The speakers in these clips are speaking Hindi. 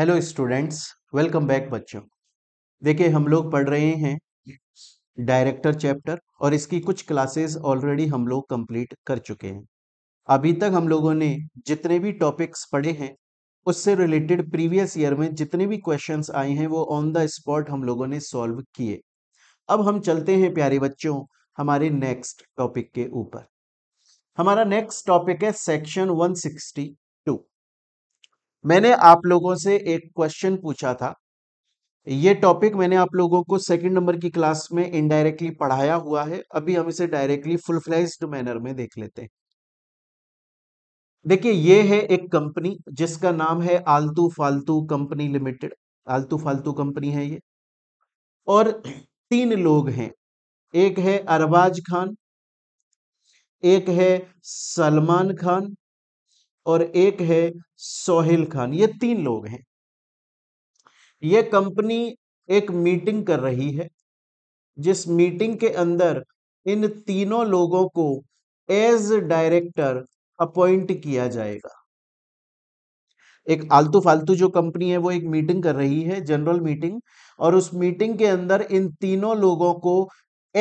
हेलो स्टूडेंट्स वेलकम बैक बच्चों देखिए हम लोग पढ़ रहे हैं डायरेक्टर चैप्टर और इसकी कुछ क्लासेस ऑलरेडी हम लोग कंप्लीट कर चुके हैं अभी तक हम लोगों ने जितने भी टॉपिक्स पढ़े हैं उससे रिलेटेड प्रीवियस ईयर में जितने भी क्वेश्चंस आए हैं वो ऑन द स्पॉट हम लोगों ने सॉल्व किए अब हम चलते हैं प्यारे बच्चों हमारे नेक्स्ट टॉपिक के ऊपर हमारा नेक्स्ट टॉपिक है सेक्शन 160 मैंने आप लोगों से एक क्वेश्चन पूछा था ये टॉपिक मैंने आप लोगों को सेकंड नंबर की क्लास में इनडायरेक्टली पढ़ाया हुआ है अभी हम इसे डायरेक्टली फुल फ्लैज मैनर में देख लेते हैं देखिए ये है एक कंपनी जिसका नाम है आलतू फालतू कंपनी लिमिटेड आलतू फालतू कंपनी है ये और तीन लोग हैं एक है अरबाज खान एक है सलमान खान और एक है सोहेल खान ये तीन लोग हैं ये कंपनी एक मीटिंग कर रही है जिस मीटिंग के अंदर इन तीनों लोगों को एज डायरेक्टर अपॉइंट किया जाएगा एक आलतू फालतू जो कंपनी है वो एक मीटिंग कर रही है जनरल मीटिंग और उस मीटिंग के अंदर इन तीनों लोगों को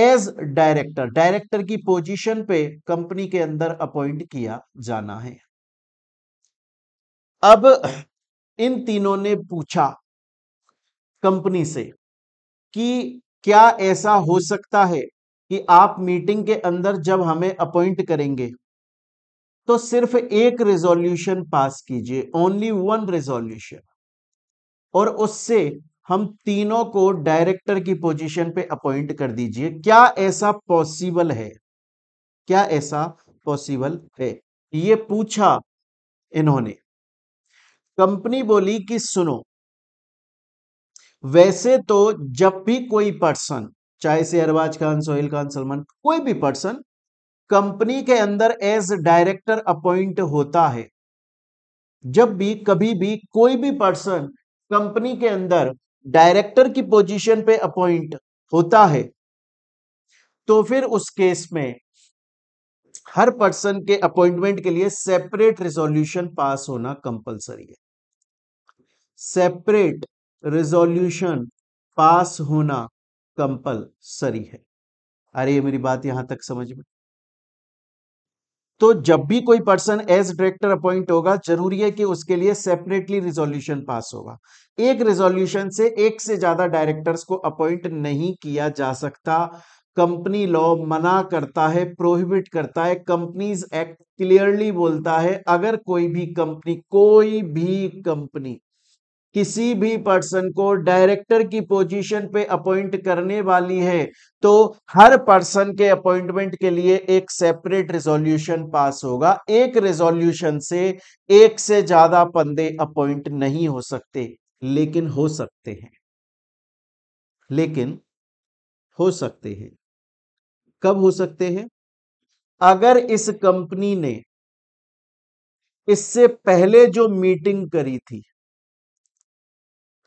एज डायरेक्टर डायरेक्टर की पोजीशन पे कंपनी के अंदर अपॉइंट किया जाना है अब इन तीनों ने पूछा कंपनी से कि क्या ऐसा हो सकता है कि आप मीटिंग के अंदर जब हमें अपॉइंट करेंगे तो सिर्फ एक रेजोल्यूशन पास कीजिए ओनली वन रेजोल्यूशन और उससे हम तीनों को डायरेक्टर की पोजीशन पे अपॉइंट कर दीजिए क्या ऐसा पॉसिबल है क्या ऐसा पॉसिबल है ये पूछा इन्होंने कंपनी बोली कि सुनो वैसे तो जब भी कोई पर्सन चाहे से अरबाज खान सोहेल खान सलमान कोई भी पर्सन कंपनी के अंदर एज डायरेक्टर अपॉइंट होता है जब भी कभी भी कोई भी पर्सन कंपनी के अंदर डायरेक्टर की पोजीशन पे अपॉइंट होता है तो फिर उस केस में हर पर्सन के अपॉइंटमेंट के लिए सेपरेट रिजोल्यूशन पास होना कंपलसरी है सेपरेट रेजोल्यूशन पास होना कंपलसरी है अरे मेरी बात यहां तक समझ में तो जब भी कोई पर्सन एज डायरेक्टर अपॉइंट होगा जरूरी है कि उसके लिए सेपरेटली रिजोल्यूशन पास होगा एक रिजोल्यूशन से एक से ज्यादा डायरेक्टर्स को अपॉइंट नहीं किया जा सकता कंपनी लॉ मना करता है प्रोहिबिट करता है कंपनीज एक्ट क्लियरली बोलता है अगर कोई भी कंपनी कोई भी कंपनी किसी भी पर्सन को डायरेक्टर की पोजीशन पे अपॉइंट करने वाली है तो हर पर्सन के अपॉइंटमेंट के लिए एक सेपरेट रेजोल्यूशन पास होगा एक रेजोल्यूशन से एक से ज्यादा पंदे अपॉइंट नहीं हो सकते लेकिन हो सकते हैं लेकिन हो सकते हैं कब हो सकते हैं अगर इस कंपनी ने इससे पहले जो मीटिंग करी थी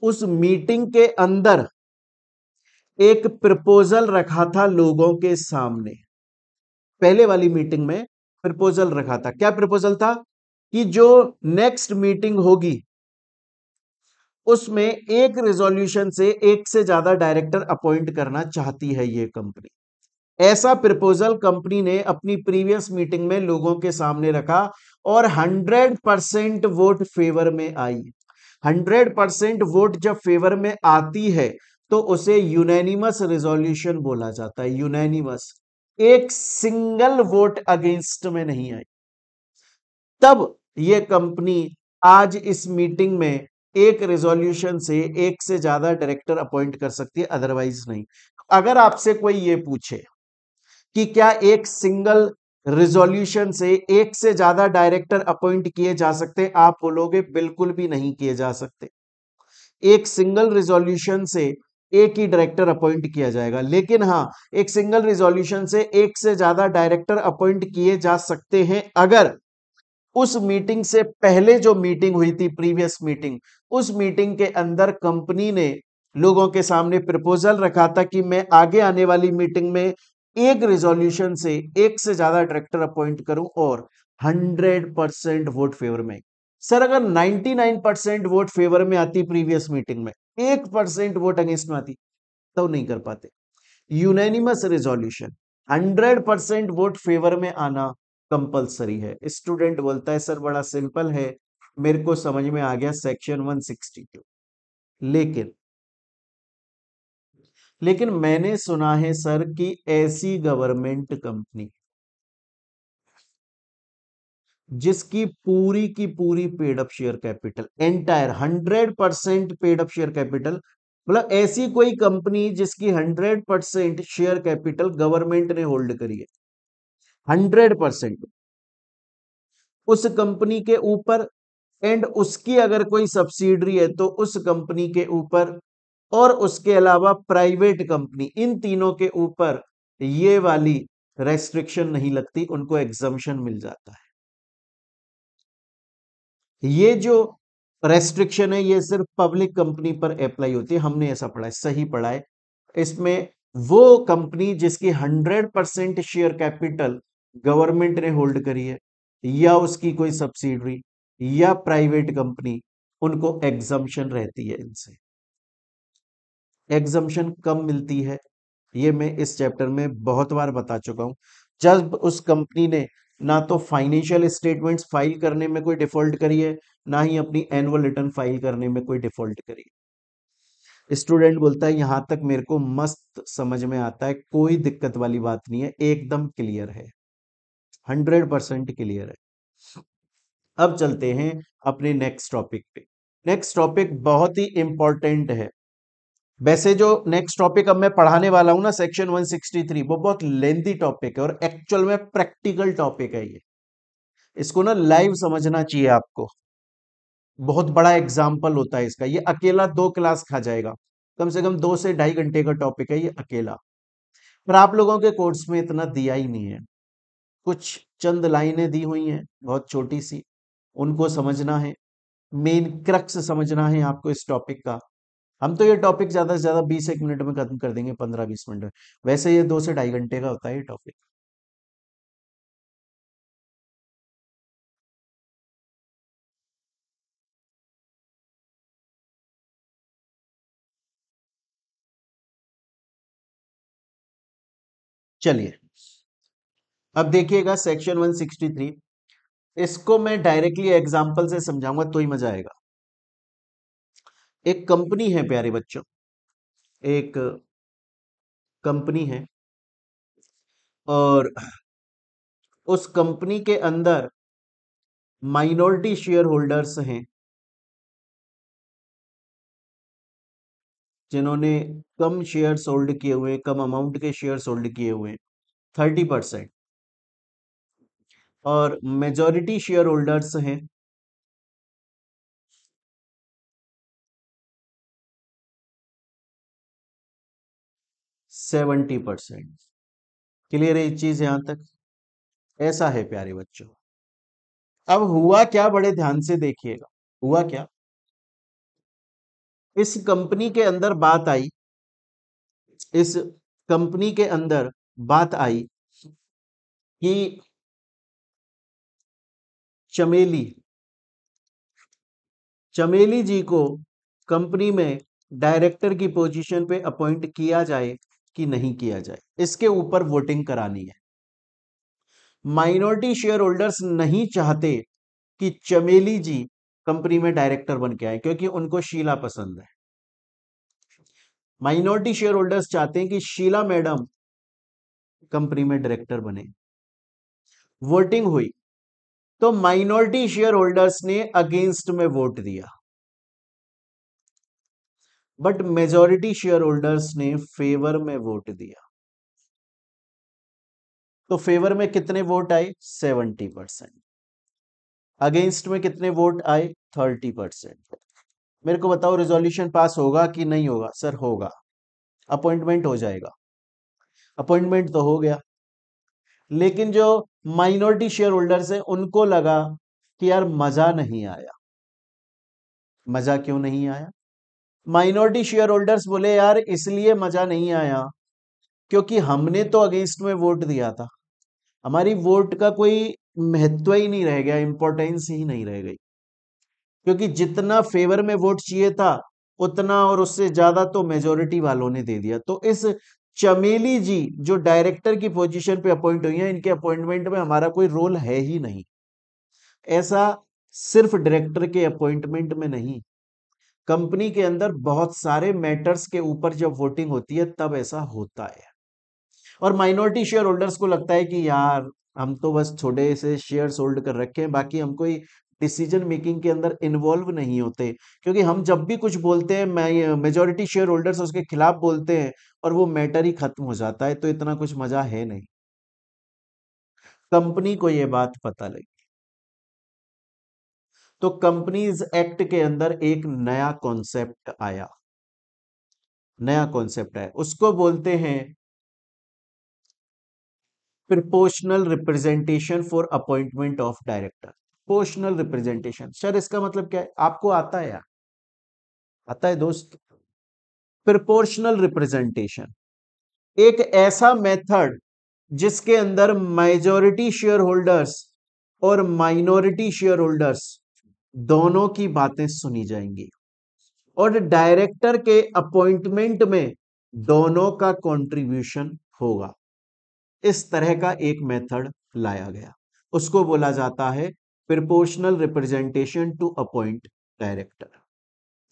उस मीटिंग के अंदर एक प्रपोजल रखा था लोगों के सामने पहले वाली मीटिंग में प्रपोजल रखा था क्या प्रपोजल था कि जो नेक्स्ट मीटिंग होगी उसमें एक रेजोल्यूशन से एक से ज्यादा डायरेक्टर अपॉइंट करना चाहती है यह कंपनी ऐसा प्रपोजल कंपनी ने अपनी प्रीवियस मीटिंग में लोगों के सामने रखा और 100 परसेंट वोट फेवर में आई हंड्रेड परसेंट वोट जब फेवर में आती है तो उसे यूनैनिमस रेजोल्यूशन बोला जाता है यूनैनिमस एक सिंगल वोट अगेंस्ट में नहीं आई तब ये कंपनी आज इस मीटिंग में एक रेजोल्यूशन से एक से ज्यादा डायरेक्टर अपॉइंट कर सकती है अदरवाइज नहीं अगर आपसे कोई ये पूछे कि क्या एक सिंगल रिजोल्यूशन से एक से ज्यादा डायरेक्टर अपॉइंट किए जा सकते आप बोलोगे बिल्कुल भी नहीं किए जा सकते एक सिंगल रिजोल्यूशन से एक ही डायरेक्टर अपॉइंट किया जाएगा लेकिन हाँ एक सिंगल रिजोल्यूशन से एक से ज्यादा डायरेक्टर अपॉइंट किए जा सकते हैं अगर उस मीटिंग से पहले जो मीटिंग हुई थी प्रीवियस मीटिंग उस मीटिंग के अंदर कंपनी ने लोगों के सामने प्रपोजल रखा था कि मैं आगे आने वाली मीटिंग में एक रेजोल्यूशन से एक से ज्यादा ट्रैक्टर अपॉइंट करूं और 100 परसेंट वोट फेवर में सर अगर 99 परसेंट वोट फेवर में आती प्रीवियस मीटिंग में एक परसेंट वोट अगेंस्ट में आती तो नहीं कर पाते unanimous resolution 100 percent vote favour में आना कंपलसरी है स्टूडेंट बोलता है सर बड़ा सिंपल है मेरे को समझ में आ गया सेक्शन वन लेकिन लेकिन मैंने सुना है सर कि ऐसी गवर्नमेंट कंपनी जिसकी पूरी की पूरी paid up share capital entire hundred percent paid up share capital मतलब ऐसी कोई कंपनी जिसकी hundred percent share capital government ने होल्ड करी है हंड्रेड परसेंट उस कंपनी के ऊपर एंड उसकी अगर कोई सब्सिडरी है तो उस कंपनी के ऊपर और उसके अलावा प्राइवेट कंपनी इन तीनों के ऊपर ये वाली रेस्ट्रिक्शन नहीं लगती उनको एग्जम्पन मिल जाता है ये जो रेस्ट्रिक्शन है ये सिर्फ पब्लिक कंपनी पर अप्लाई होती है हमने ऐसा पढ़ा है सही पढ़ा है इसमें वो कंपनी जिसकी hundred percent share capital government ने होल्ड करी है या उसकी कोई सब्सिडरी या प्राइवेट कंपनी उनको एग्जम्पन रहती है इनसे एग्जम्पन कम मिलती है ये मैं इस चैप्टर में बहुत बार बता चुका हूँ जब उस कंपनी ने ना तो फाइनेंशियल स्टेटमेंट्स फाइल करने में कोई डिफॉल्ट करी है ना ही अपनी एनुअल रिटर्न फाइल करने में कोई डिफॉल्ट करी है स्टूडेंट बोलता है यहां तक मेरे को मस्त समझ में आता है कोई दिक्कत वाली बात नहीं है एकदम क्लियर है हंड्रेड परसेंट क्लियर है अब चलते हैं अपने नेक्स्ट टॉपिक पे नेक्स्ट टॉपिक बहुत ही इंपॉर्टेंट है वैसे जो नेक्स्ट टॉपिक अब मैं पढ़ाने वाला हूं ना सेक्शन 163 वो बहुत लेंदी टॉपिक है और एक्चुअल में प्रैक्टिकल टॉपिक है ये इसको ना लाइव समझना चाहिए आपको बहुत बड़ा एग्जाम्पल होता है इसका ये अकेला दो क्लास खा जाएगा कम से कम दो से ढाई घंटे का टॉपिक है ये अकेला पर आप लोगों के कोर्स में इतना दिया ही नहीं है कुछ चंद लाइनें दी हुई हैं बहुत छोटी सी उनको समझना है मेन क्रक्स समझना है आपको इस टॉपिक का हम तो ये टॉपिक ज़्यादा से ज़्यादा बीस एक मिनट में खत्म कर देंगे पंद्रह बीस मिनट में वैसे ये दो से ढाई घंटे का होता है ये टॉपिक चलिए अब देखिएगा सेक्शन 163 इसको मैं डायरेक्टली एग्जांपल से समझाऊंगा तो ही मजा आएगा एक कंपनी है प्यारे बच्चों एक कंपनी है और उस कंपनी के अंदर माइनॉरिटी शेयर होल्डर्स हैं जिन्होंने कम शेयर्स होल्ड किए हुए कम अमाउंट के शेयर्स होल्ड किए हुए थर्टी परसेंट और मेजॉरिटी शेयर होल्डर्स हैं सेवेंटी परसेंट क्लियर है ये चीज यहां तक ऐसा है प्यारे बच्चों अब हुआ क्या बड़े ध्यान से देखिएगा हुआ क्या इस कंपनी के अंदर बात आई इस कंपनी के अंदर बात आई कि चमेली चमेली जी को कंपनी में डायरेक्टर की पोजीशन पे अपॉइंट किया जाए कि नहीं किया जाए इसके ऊपर वोटिंग करानी है माइनॉरिटी शेयर होल्डर्स नहीं चाहते कि चमेली जी कंपनी में डायरेक्टर बन के आए क्योंकि उनको शीला पसंद है माइनॉरिटी शेयर होल्डर्स चाहते हैं कि शीला मैडम कंपनी में डायरेक्टर बने वोटिंग हुई तो माइनॉरिटी शेयर होल्डर्स ने अगेंस्ट में वोट दिया बट मेजोरिटी शेयर होल्डर्स ने फेवर में वोट दिया तो फेवर में कितने वोट आए सेवेंटी परसेंट अगेंस्ट में कितने वोट आए थर्टी परसेंट मेरे को बताओ रेजोल्यूशन पास होगा कि नहीं होगा सर होगा अपॉइंटमेंट हो जाएगा अपॉइंटमेंट तो हो गया लेकिन जो माइनॉरिटी शेयर होल्डर्स है उनको लगा कि यार मजा नहीं आया मजा क्यों नहीं आया माइनॉरिटी शेयर होल्डर्स बोले यार इसलिए मजा नहीं आया क्योंकि हमने तो अगेंस्ट में वोट दिया था हमारी वोट का कोई महत्व ही नहीं रह गया इंपॉर्टेंस ही नहीं रह गई क्योंकि जितना फेवर में वोट चाहिए था उतना और उससे ज्यादा तो मेजोरिटी वालों ने दे दिया तो इस चमेली जी जो डायरेक्टर की पोजीशन पे अपॉइंट हुई है इनके अपॉइंटमेंट में हमारा कोई रोल है ही नहीं ऐसा सिर्फ डायरेक्टर के अपॉइंटमेंट में नहीं कंपनी के अंदर बहुत सारे मैटर्स के ऊपर जब वोटिंग होती है तब ऐसा होता है और माइनॉरिटी शेयर होल्डर्स को लगता है कि यार हम तो बस छोटे से शेयर्स होल्ड कर रखे हैं बाकी हम कोई डिसीजन मेकिंग के अंदर इन्वॉल्व नहीं होते क्योंकि हम जब भी कुछ बोलते हैं मेजोरिटी शेयर होल्डर्स उसके खिलाफ बोलते हैं और वो मैटर ही खत्म हो जाता है तो इतना कुछ मजा है नहीं कंपनी को ये बात पता लगी तो कंपनीज एक्ट के अंदर एक नया कॉन्सेप्ट आया नया कॉन्सेप्ट है उसको बोलते हैं proportional representation for appointment of director proportional representation sir इसका मतलब क्या है आपको आता है यार आता है दोस्त प्रिपोर्शनल रिप्रेजेंटेशन एक ऐसा मेथड जिसके अंदर मेजोरिटी शेयर होल्डर्स और माइनॉरिटी शेयर होल्डर्स दोनों की बातें सुनी जाएंगी और डायरेक्टर के अपॉइंटमेंट में दोनों का कंट्रीब्यूशन होगा इस तरह का एक मेथड लाया गया उसको बोला जाता है proportional representation to appoint director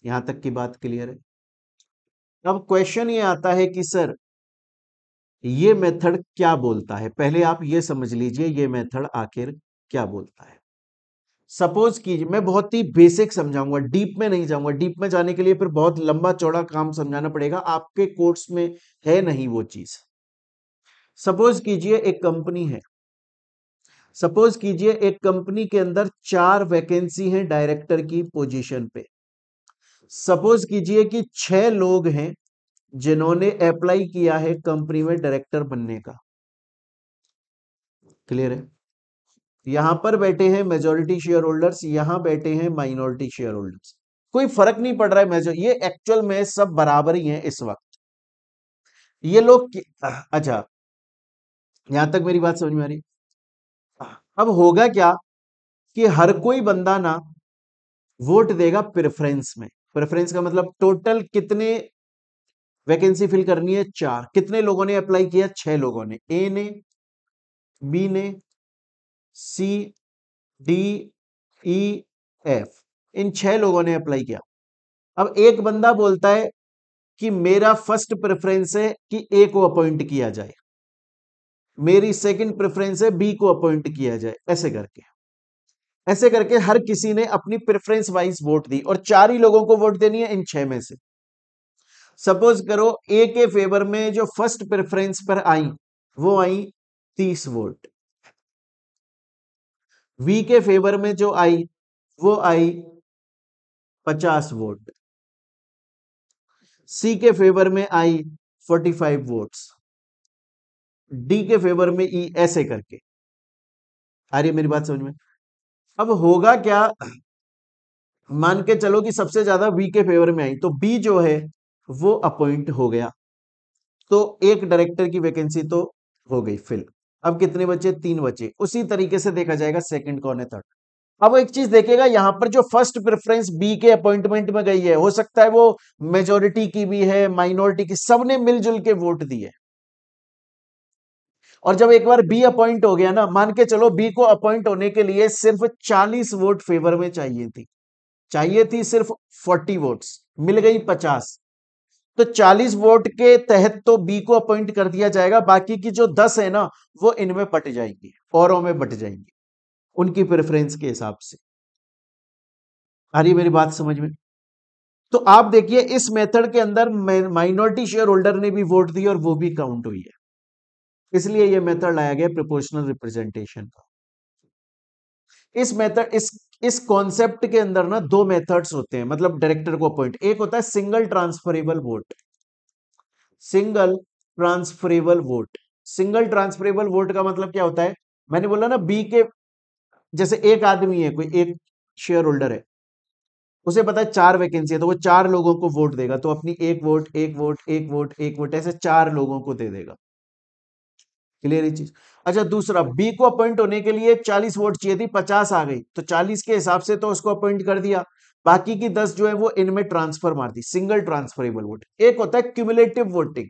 यहां तक की बात क्लियर है अब क्वेश्चन ये आता है कि सर ये मेथड क्या बोलता है पहले आप ये समझ लीजिए ये मेथड आखिर क्या बोलता है सपोज कीजिए मैं बहुत ही बेसिक समझाऊंगा डीप में नहीं जाऊंगा डीप में जाने के लिए फिर बहुत लंबा चौड़ा काम समझाना पड़ेगा आपके कोर्स में है नहीं वो चीज सपोज कीजिए एक कंपनी है सपोज कीजिए एक कंपनी के अंदर चार वैकेंसी है डायरेक्टर की पोजीशन पे सपोज कीजिए कि छह लोग हैं जिन्होंने अप्लाई किया है कंपनी में डायरेक्टर बनने का क्लियर है यहां पर बैठे हैं मेजोरिटी शेयर होल्डर्स यहां बैठे हैं माइनॉरिटी शेयर होल्डर्स कोई फर्क नहीं पड़ रहा है मेजो ये एक्चुअल में सब बराबर ही है इस वक्त ये लोग अच्छा यहां तक मेरी बात समझ में आ रही अब होगा क्या कि हर कोई बंदा ना वोट देगा प्रेफरेंस में प्रेफरेंस का मतलब टोटल कितने वैकेंसी फिल करनी है चार कितने लोगों ने अप्लाई किया छह लोगों ने ए ने बी ने सी डी ई एफ इन छह लोगों ने अप्लाई किया अब एक बंदा बोलता है कि मेरा फर्स्ट प्रेफरेंस है कि ए को अपॉइंट किया जाए मेरी सेकंड प्रेफरेंस है बी को अपॉइंट किया जाए ऐसे करके ऐसे करके हर किसी ने अपनी प्रेफरेंस वाइज वोट दी और चार ही लोगों को वोट देनी है इन छह में से सपोज करो ए के फेवर में जो फर्स्ट प्रेफरेंस पर आई वो आई तीस वोट वी के फेवर में जो आई वो आई पचास वोट सी के फेवर में आई फोर्टी फाइव वोट्स डी के फेवर में ई e ऐसे करके आ रही है मेरी बात समझ में अब होगा क्या मान के चलो कि सबसे ज्यादा वी के फेवर में आई तो बी जो है वो अपॉइंट हो गया तो एक डायरेक्टर की वैकेंसी तो हो गई फिल्म अब कितने बचे तीन बचे उसी तरीके से देखा जाएगा सेकंड कौन है थर्ड अब एक चीज देखेगा यहां पर जो फर्स्ट प्रेफरेंस बी के अपॉइंटमेंट में गई है हो सकता है वो मेजोरिटी की भी है माइनॉरिटी की सबने मिलजुल के वोट दिए और जब एक बार बी अपॉइंट हो गया ना मान के चलो बी को अपॉइंट होने के लिए सिर्फ 40 वोट फेवर में चाहिए थी चाहिए थी सिर्फ 40 वोट्स मिल गई 50 तो 40 वोट के तहत तो बी को अपॉइंट कर दिया जाएगा बाकी की जो 10 है ना वो इनमें बट जाएंगी औरों में बट जाएंगी उनकी प्रेफरेंस के हिसाब से आ रही मेरी बात समझ में तो आप देखिए इस मेथड के अंदर माइनॉरिटी शेयर होल्डर ने भी वोट दी और वो भी काउंट हुई है इसलिए ये मेथड लाया गया प्रोपोर्शनल रिप्रेजेंटेशन का इस मेथड इस इस कॉन्सेप्ट के अंदर ना दो मेथड्स होते हैं मतलब डायरेक्टर को अपॉइंट एक होता है single transferable vote single transferable vote single transferable vote का मतलब क्या होता है मैंने बोला ना बी के जैसे एक आदमी है कोई एक शेयर होल्डर है उसे पता है चार वैकेंसी है तो वो चार लोगों को वोट देगा तो अपनी एक वोट एक वोट एक वोट एक वोट ऐसे चार लोगों को दे देगा क्लियर ये चीज अच्छा दूसरा बी को अपॉइंट होने के लिए 40 वोट चाहिए थी 50 आ गई तो 40 के हिसाब से तो उसको अपॉइंट कर दिया बाकी की 10 जो है वो इनमें ट्रांसफर मार दी सिंगल ट्रांसफरेबल वोट एक होता है क्यूमुलेटिव वोटिंग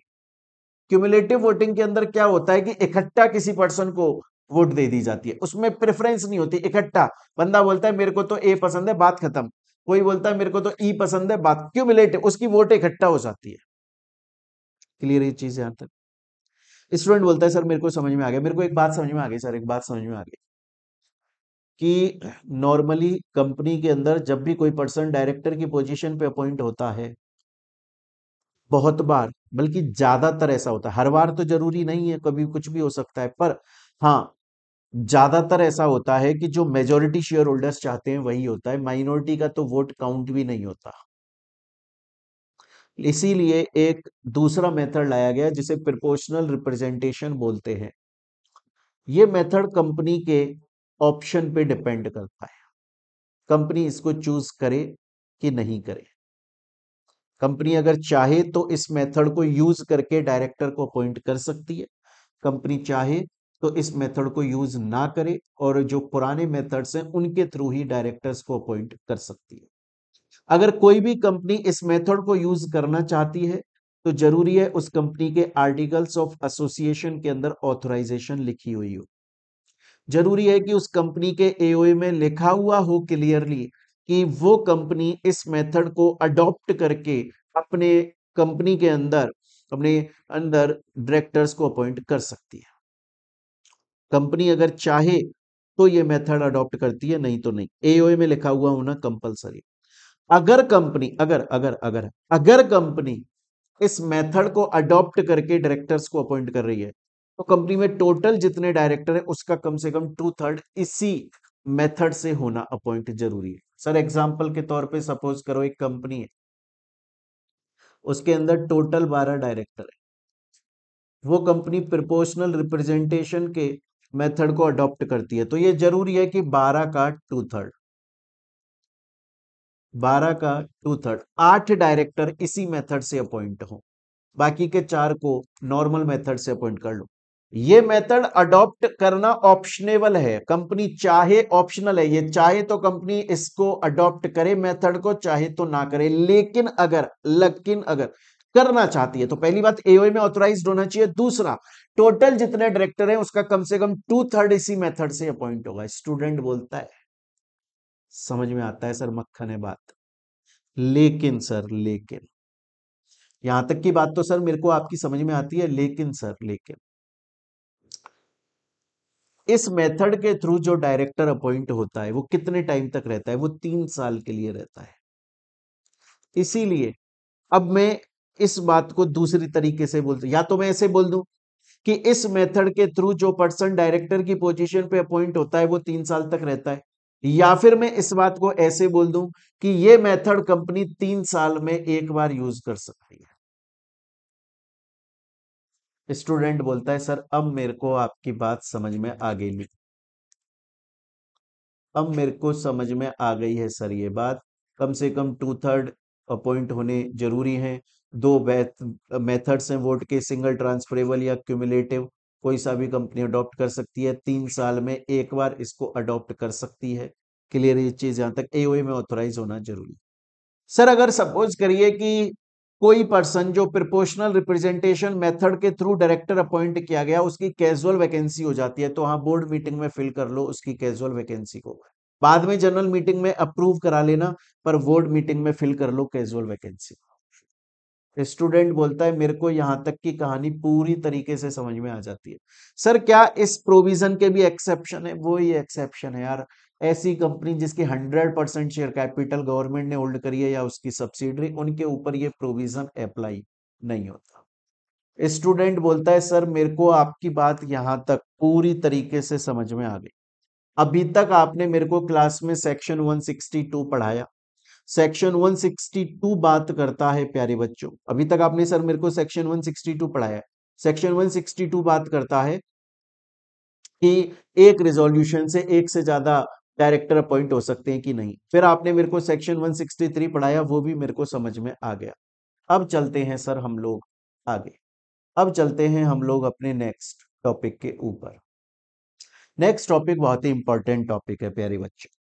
क्यूमुलेटिव वोटिंग के अंदर क्या होता है कि इकट्ठा किसी पर्सन को वोट दे दी जाती है उसमें प्रेफरेंस नहीं होती इकट्ठा बंदा बोलता है मेरे को तो ए पसंद है बात खत्म कोई बोलता है मेरे को तो ई e पसंद है बात क्यूमुलेटिव उसकी वोट इकट्ठा हो जाती है क्लियर ये चीज यहां तक स्टूडेंट बोलता है सर मेरे को समझ में आ गया मेरे को एक बात समझ में आ गई सर एक बात समझ में आ गई कि नॉर्मली कंपनी के अंदर जब भी कोई पर्सन डायरेक्टर की पोजीशन पे अपॉइंट होता है बहुत बार बल्कि ज्यादातर ऐसा होता है हर बार तो जरूरी नहीं है कभी कुछ भी हो सकता है पर हाँ ज्यादातर ऐसा होता है कि जो मेजोरिटी शेयर होल्डर्स चाहते हैं वही होता है माइनॉरिटी का तो वोट काउंट भी नहीं होता इसीलिए एक दूसरा मेथड लाया गया जिसे प्रोपोर्शनल रिप्रेजेंटेशन बोलते हैं ये मेथड कंपनी के ऑप्शन पे डिपेंड करता है कंपनी इसको चूज करे कि नहीं करे कंपनी अगर चाहे तो इस मेथड को यूज करके डायरेक्टर को अपॉइंट कर सकती है कंपनी चाहे तो इस मेथड को यूज ना करे और जो पुराने मेथड्स हैं उनके थ्रू ही डायरेक्टर्स को अपॉइंट कर सकती है अगर कोई भी कंपनी इस मेथड को यूज करना चाहती है तो जरूरी है उस कंपनी के आर्टिकल्स ऑफ एसोसिएशन के अंदर ऑथोराइजेशन लिखी हुई हो जरूरी है कि उस कंपनी के एओए में लिखा हुआ हो क्लियरली कि वो कंपनी इस मेथड को अडॉप्ट करके अपने कंपनी के अंदर अपने अंदर डायरेक्टर्स को अपॉइंट कर सकती है कंपनी अगर चाहे तो ये मेथड अडॉप्ट करती है नहीं तो नहीं एओए में लिखा हुआ होना कंपलसरी अगर कंपनी अगर अगर अगर अगर कंपनी इस मेथड को अडॉप्ट करके डायरेक्टर्स को अपॉइंट कर रही है तो कंपनी में टोटल जितने डायरेक्टर है उसका कम से कम टू थर्ड इसी मेथड से होना अपॉइंट जरूरी है सर एग्जाम्पल के तौर पे सपोज करो एक कंपनी है उसके अंदर टोटल बारह डायरेक्टर है वो कंपनी प्रपोशनल रिप्रेजेंटेशन के मेथड को अडॉप्ट करती है तो ये जरूरी है कि बारह का टू थर्ड बारह का टू थर्ड आठ डायरेक्टर इसी मेथड से अपॉइंट हो बाकी के चार को नॉर्मल मेथड से अपॉइंट कर लो ये मेथड अडॉप्ट करना ऑप्शनेबल है कंपनी चाहे ऑप्शनल है ये चाहे तो कंपनी इसको अडॉप्ट करे मेथड को चाहे तो ना करे लेकिन अगर लेकिन अगर करना चाहती है तो पहली बात एओ में ऑथोराइज होना चाहिए दूसरा टोटल जितने डायरेक्टर हैं उसका कम से कम टू थर्ड इसी मेथड से अपॉइंट होगा स्टूडेंट बोलता है समझ में आता है सर मक्खन है बात लेकिन सर लेकिन यहां तक की बात तो सर मेरे को आपकी समझ में आती है लेकिन सर लेकिन इस मेथड के थ्रू जो डायरेक्टर अपॉइंट होता है वो कितने टाइम तक रहता है वो तीन साल के लिए रहता है इसीलिए अब मैं इस बात को दूसरी तरीके से बोल या तो मैं ऐसे बोल दूं कि इस मेथड के थ्रू जो पर्सन डायरेक्टर की पोजीशन पे अपॉइंट होता है वो तीन साल तक रहता है या फिर मैं इस बात को ऐसे बोल दूं कि ये मेथड कंपनी तीन साल में एक बार यूज कर सकती है स्टूडेंट बोलता है सर अब मेरे को आपकी बात समझ में आ गई नहीं अब मेरे को समझ में आ गई है सर ये बात कम से कम टू थर्ड अपॉइंट होने जरूरी हैं दो मेथड्स हैं वोट के सिंगल ट्रांसफरेबल या क्यूमुलेटिव कोई सा भी कंपनी अडॉप्ट कर सकती है तीन साल में एक बार इसको अडॉप्ट कर सकती है क्लियर ये चीज यहाँ तक एओ e में ऑथोराइज होना जरूरी सर अगर सपोज करिए कि कोई पर्सन जो प्रिपोर्शनल रिप्रेजेंटेशन मेथड के थ्रू डायरेक्टर अपॉइंट किया गया उसकी कैजुअल वैकेंसी हो जाती है तो हाँ बोर्ड मीटिंग में फिल कर लो उसकी कैजुअल वैकेंसी को बाद में जनरल मीटिंग में अप्रूव करा लेना पर बोर्ड मीटिंग में फिल कर लो कैजुअल वैकेंसी को स्टूडेंट बोलता है मेरे को यहाँ तक की कहानी पूरी तरीके से समझ में आ जाती है सर क्या इस प्रोविजन के भी एक्सेप्शन है वो ही एक्सेप्शन है यार ऐसी कंपनी जिसकी 100 परसेंट शेयर कैपिटल गवर्नमेंट ने होल्ड करी है या उसकी सब्सिडरी उनके ऊपर ये प्रोविजन अप्लाई नहीं होता स्टूडेंट बोलता है सर मेरे को आपकी बात यहाँ तक पूरी तरीके से समझ में आ गई अभी तक आपने मेरे को क्लास में सेक्शन 162 पढ़ाया सेक्शन 162 बात करता है प्यारे बच्चों अभी तक आपने सर मेरे को सेक्शन 162 पढ़ाया सेक्शन 162 बात करता है कि एक रेजोल्यूशन से एक से ज्यादा डायरेक्टर अपॉइंट हो सकते हैं कि नहीं फिर आपने मेरे को सेक्शन 163 पढ़ाया वो भी मेरे को समझ में आ गया अब चलते हैं सर हम लोग आगे अब चलते हैं हम लोग अपने नेक्स्ट टॉपिक के ऊपर नेक्स्ट टॉपिक बहुत ही इंपॉर्टेंट टॉपिक है प्यारे बच्चों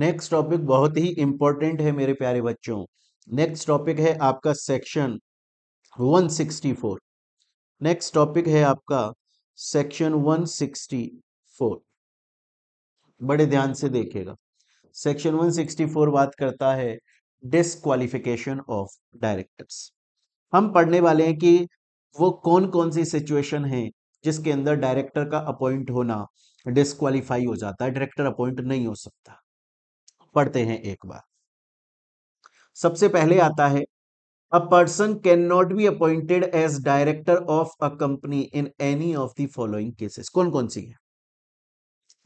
नेक्स्ट टॉपिक बहुत ही इंपॉर्टेंट है मेरे प्यारे बच्चों नेक्स्ट टॉपिक है आपका सेक्शन 164 नेक्स्ट टॉपिक है आपका सेक्शन 164 बड़े ध्यान से देखिएगा सेक्शन 164 बात करता है डिसक्वालिफिकेशन ऑफ डायरेक्टर्स हम पढ़ने वाले हैं कि वो कौन कौन सी सिचुएशन है जिसके अंदर डायरेक्टर का अपॉइंट होना डिसक्वालीफाई हो जाता है डायरेक्टर अपॉइंट नहीं हो सकता पढ़ते हैं एक बार सबसे पहले आता है a person can not be appointed as director of a company in any of the following cases कौन कौन सी है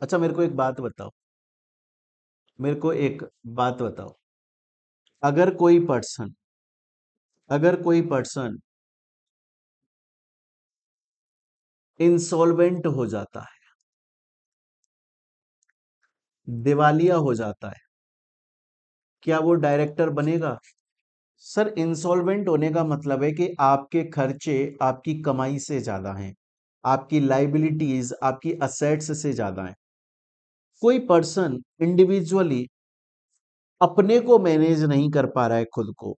अच्छा मेरे को एक बात बताओ मेरे को एक बात बताओ अगर कोई पर्सन अगर कोई पर्सन इंसॉल्वेंट हो जाता है दिवालिया हो जाता है क्या वो डायरेक्टर बनेगा सर इंसॉल्वेंट होने का मतलब है कि आपके खर्चे आपकी कमाई से ज्यादा हैं आपकी लाइबिलिटीज आपकी असेट्स से ज्यादा हैं कोई पर्सन इंडिविजुअली अपने को मैनेज नहीं कर पा रहा है खुद को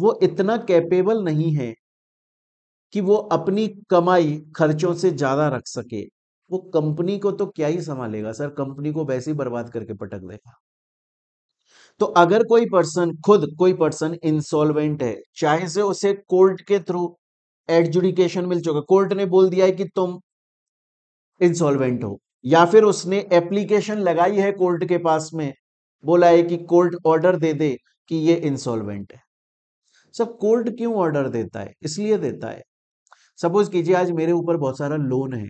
वो इतना कैपेबल नहीं है कि वो अपनी कमाई खर्चों से ज्यादा रख सके वो कंपनी को तो क्या ही संभालेगा सर कंपनी को वैसे ही बर्बाद करके पटक देगा तो अगर कोई पर्सन खुद कोई पर्सन इंसॉल्वेंट है चाहे से उसे कोर्ट के थ्रू एडजुडिकेशन मिल चुका कोर्ट ने बोल दिया है कि तुम इंसॉल्वेंट हो या फिर उसने एप्लीकेशन लगाई है कोर्ट के पास में बोला है कि कोर्ट ऑर्डर दे दे कि ये इंसॉल्वेंट है सब कोर्ट क्यों ऑर्डर देता है इसलिए देता है सपोज कीजिए आज मेरे ऊपर बहुत सारा लोन है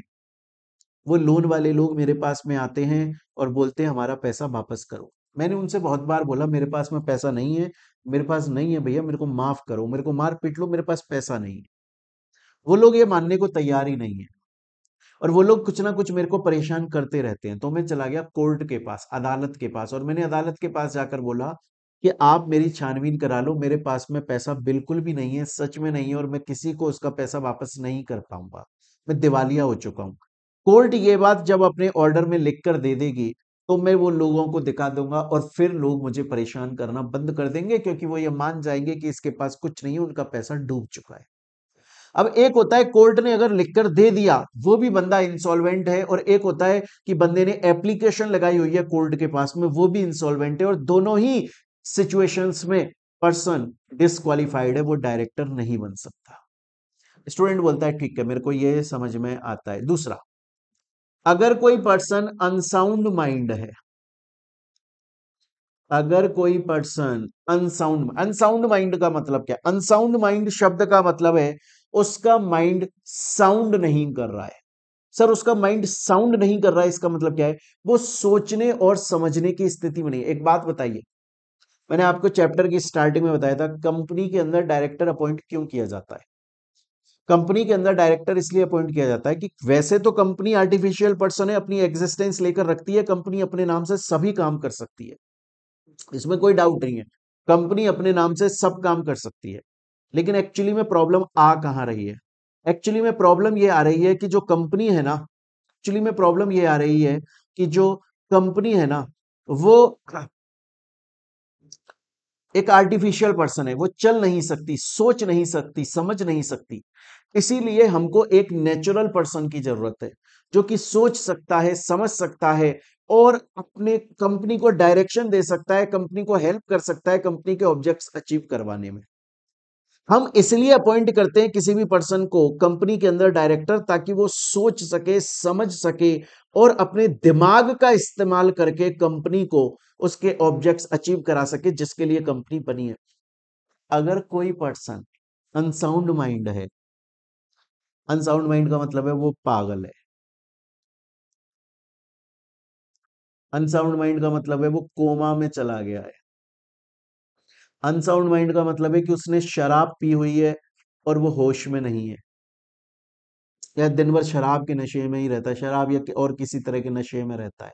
वो लोन वाले लोग मेरे पास में आते हैं और बोलते हैं हमारा पैसा वापस करो मैंने उनसे बहुत बार बोला मेरे पास में पैसा नहीं है मेरे पास नहीं है भैया मेरे को माफ करो मेरे को मार पीट लो मेरे पास पैसा नहीं है वो लोग ये मानने को तैयार ही नहीं है और वो लोग कुछ ना कुछ मेरे को परेशान करते रहते हैं तो मैं चला गया कोर्ट के पास अदालत के पास और मैंने अदालत के पास जाकर बोला कि आप मेरी छानबीन करा लो मेरे पास में पैसा बिल्कुल भी नहीं है सच में नहीं है और मैं किसी को उसका पैसा वापस नहीं कर पाऊंगा मैं दिवालिया हो चुका हूँ कोर्ट ये बात जब अपने ऑर्डर में लिख कर दे देगी तो मैं वो लोगों को दिखा दूंगा और फिर लोग मुझे परेशान करना बंद कर देंगे क्योंकि वो ये मान जाएंगे कि इसके पास कुछ नहीं है उनका पैसा डूब चुका है अब एक होता है कोर्ट ने अगर लिखकर दे दिया वो भी बंदा इंसॉल्वेंट है और एक होता है कि बंदे ने एप्लीकेशन लगाई हुई है कोर्ट के पास में वो भी इंसॉल्वेंट है और दोनों ही सिचुएशंस में पर्सन डिस्कालीफाइड है वो डायरेक्टर नहीं बन सकता स्टूडेंट बोलता है ठीक है मेरे को ये समझ में आता है दूसरा अगर कोई पर्सन अनसाउंड माइंड है अगर कोई पर्सन अनसाउंड अनसाउंड माइंड का मतलब क्या अनसाउंड माइंड शब्द का मतलब है उसका माइंड साउंड नहीं कर रहा है सर उसका माइंड साउंड नहीं कर रहा है इसका मतलब क्या है वो सोचने और समझने की स्थिति में नहीं एक बात बताइए मैंने आपको चैप्टर की स्टार्टिंग में बताया था कंपनी के अंदर डायरेक्टर अपॉइंट क्यों किया जाता है कंपनी के अंदर डायरेक्टर इसलिए अपॉइंट किया जाता है कि वैसे तो कंपनी आर्टिफिशियल पर्सन है अपनी एग्जिस्टेंस लेकर रखती है कंपनी अपने नाम से सभी काम कर सकती है इसमें कोई डाउट नहीं है कंपनी अपने नाम से सब काम कर सकती है लेकिन एक्चुअली में प्रॉब्लम आ कहां रही है एक्चुअली में प्रॉब्लम ये आ रही है कि जो कंपनी है ना एक्चुअली में प्रॉब्लम ये आ रही है कि जो कंपनी है ना वो एक आर्टिफिशियल पर्सन है वो चल नहीं सकती सोच नहीं सकती समझ नहीं सकती इसीलिए हमको एक नेचुरल पर्सन की जरूरत है जो कि सोच सकता है समझ सकता है और अपने कंपनी को डायरेक्शन दे सकता है कंपनी को हेल्प कर सकता है कंपनी के ऑब्जेक्ट्स अचीव करवाने में हम इसलिए अपॉइंट करते हैं किसी भी पर्सन को कंपनी के अंदर डायरेक्टर ताकि वो सोच सके समझ सके और अपने दिमाग का इस्तेमाल करके कंपनी को उसके ऑब्जेक्ट्स अचीव करा सके जिसके लिए कंपनी बनी है अगर कोई पर्सन अनसाउंड माइंड है अनसाउंड माइंड का मतलब है वो पागल है अनसाउंड माइंड का मतलब है वो कोमा में चला गया है अनसाउंड माइंड का मतलब है कि उसने शराब पी हुई है और वो होश में नहीं है या दिन भर शराब के नशे में ही रहता है शराब या और किसी तरह के नशे में रहता है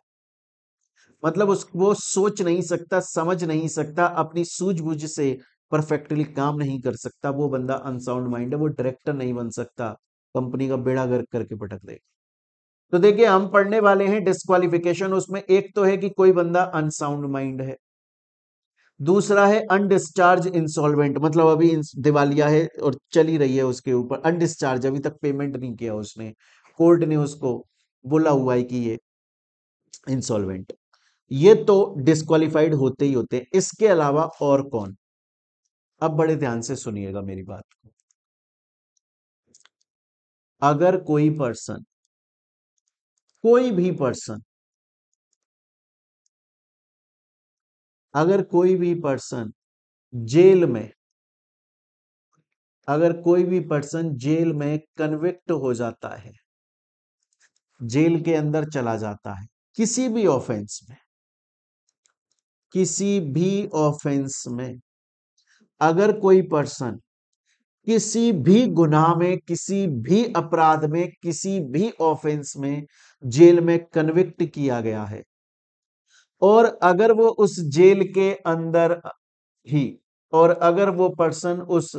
मतलब उस वो सोच नहीं सकता समझ नहीं सकता अपनी सूझबूझ से परफेक्टली काम नहीं कर सकता वो बंदा अनसाउंड माइंड है वो डायरेक्टर नहीं बन सकता कंपनी का बेड़ा गर्क करके पटक देगा तो देखिए हम पढ़ने वाले हैं डिस्कालिफिकेशन उसमें एक तो है कि कोई बंदा अनसाउंड माइंड है दूसरा है अनडिस्चार्ज इंसॉल्वेंट मतलब अभी दिवालिया है और चली रही है उसके ऊपर अनडिस्चार्ज अभी तक पेमेंट नहीं किया उसने कोर्ट ने उसको बोला हुआ है कि ये इंसॉल्वेंट ये तो डिस्कालीफाइड होते ही होते हैं इसके अलावा और कौन अब बड़े ध्यान से सुनिएगा मेरी बात को अगर कोई पर्सन कोई भी पर्सन अगर कोई भी पर्सन जेल में अगर कोई भी पर्सन जेल में कन्विक्ट हो जाता है जेल के अंदर चला जाता है किसी भी ऑफेंस में किसी भी ऑफेंस में अगर कोई पर्सन किसी भी हम्म। गुनाह में किसी भी अपराध में किसी भी ऑफेंस में जेल में कन्विक्ट किया गया है और अगर वो उस जेल के अंदर ही और अगर वो पर्सन उस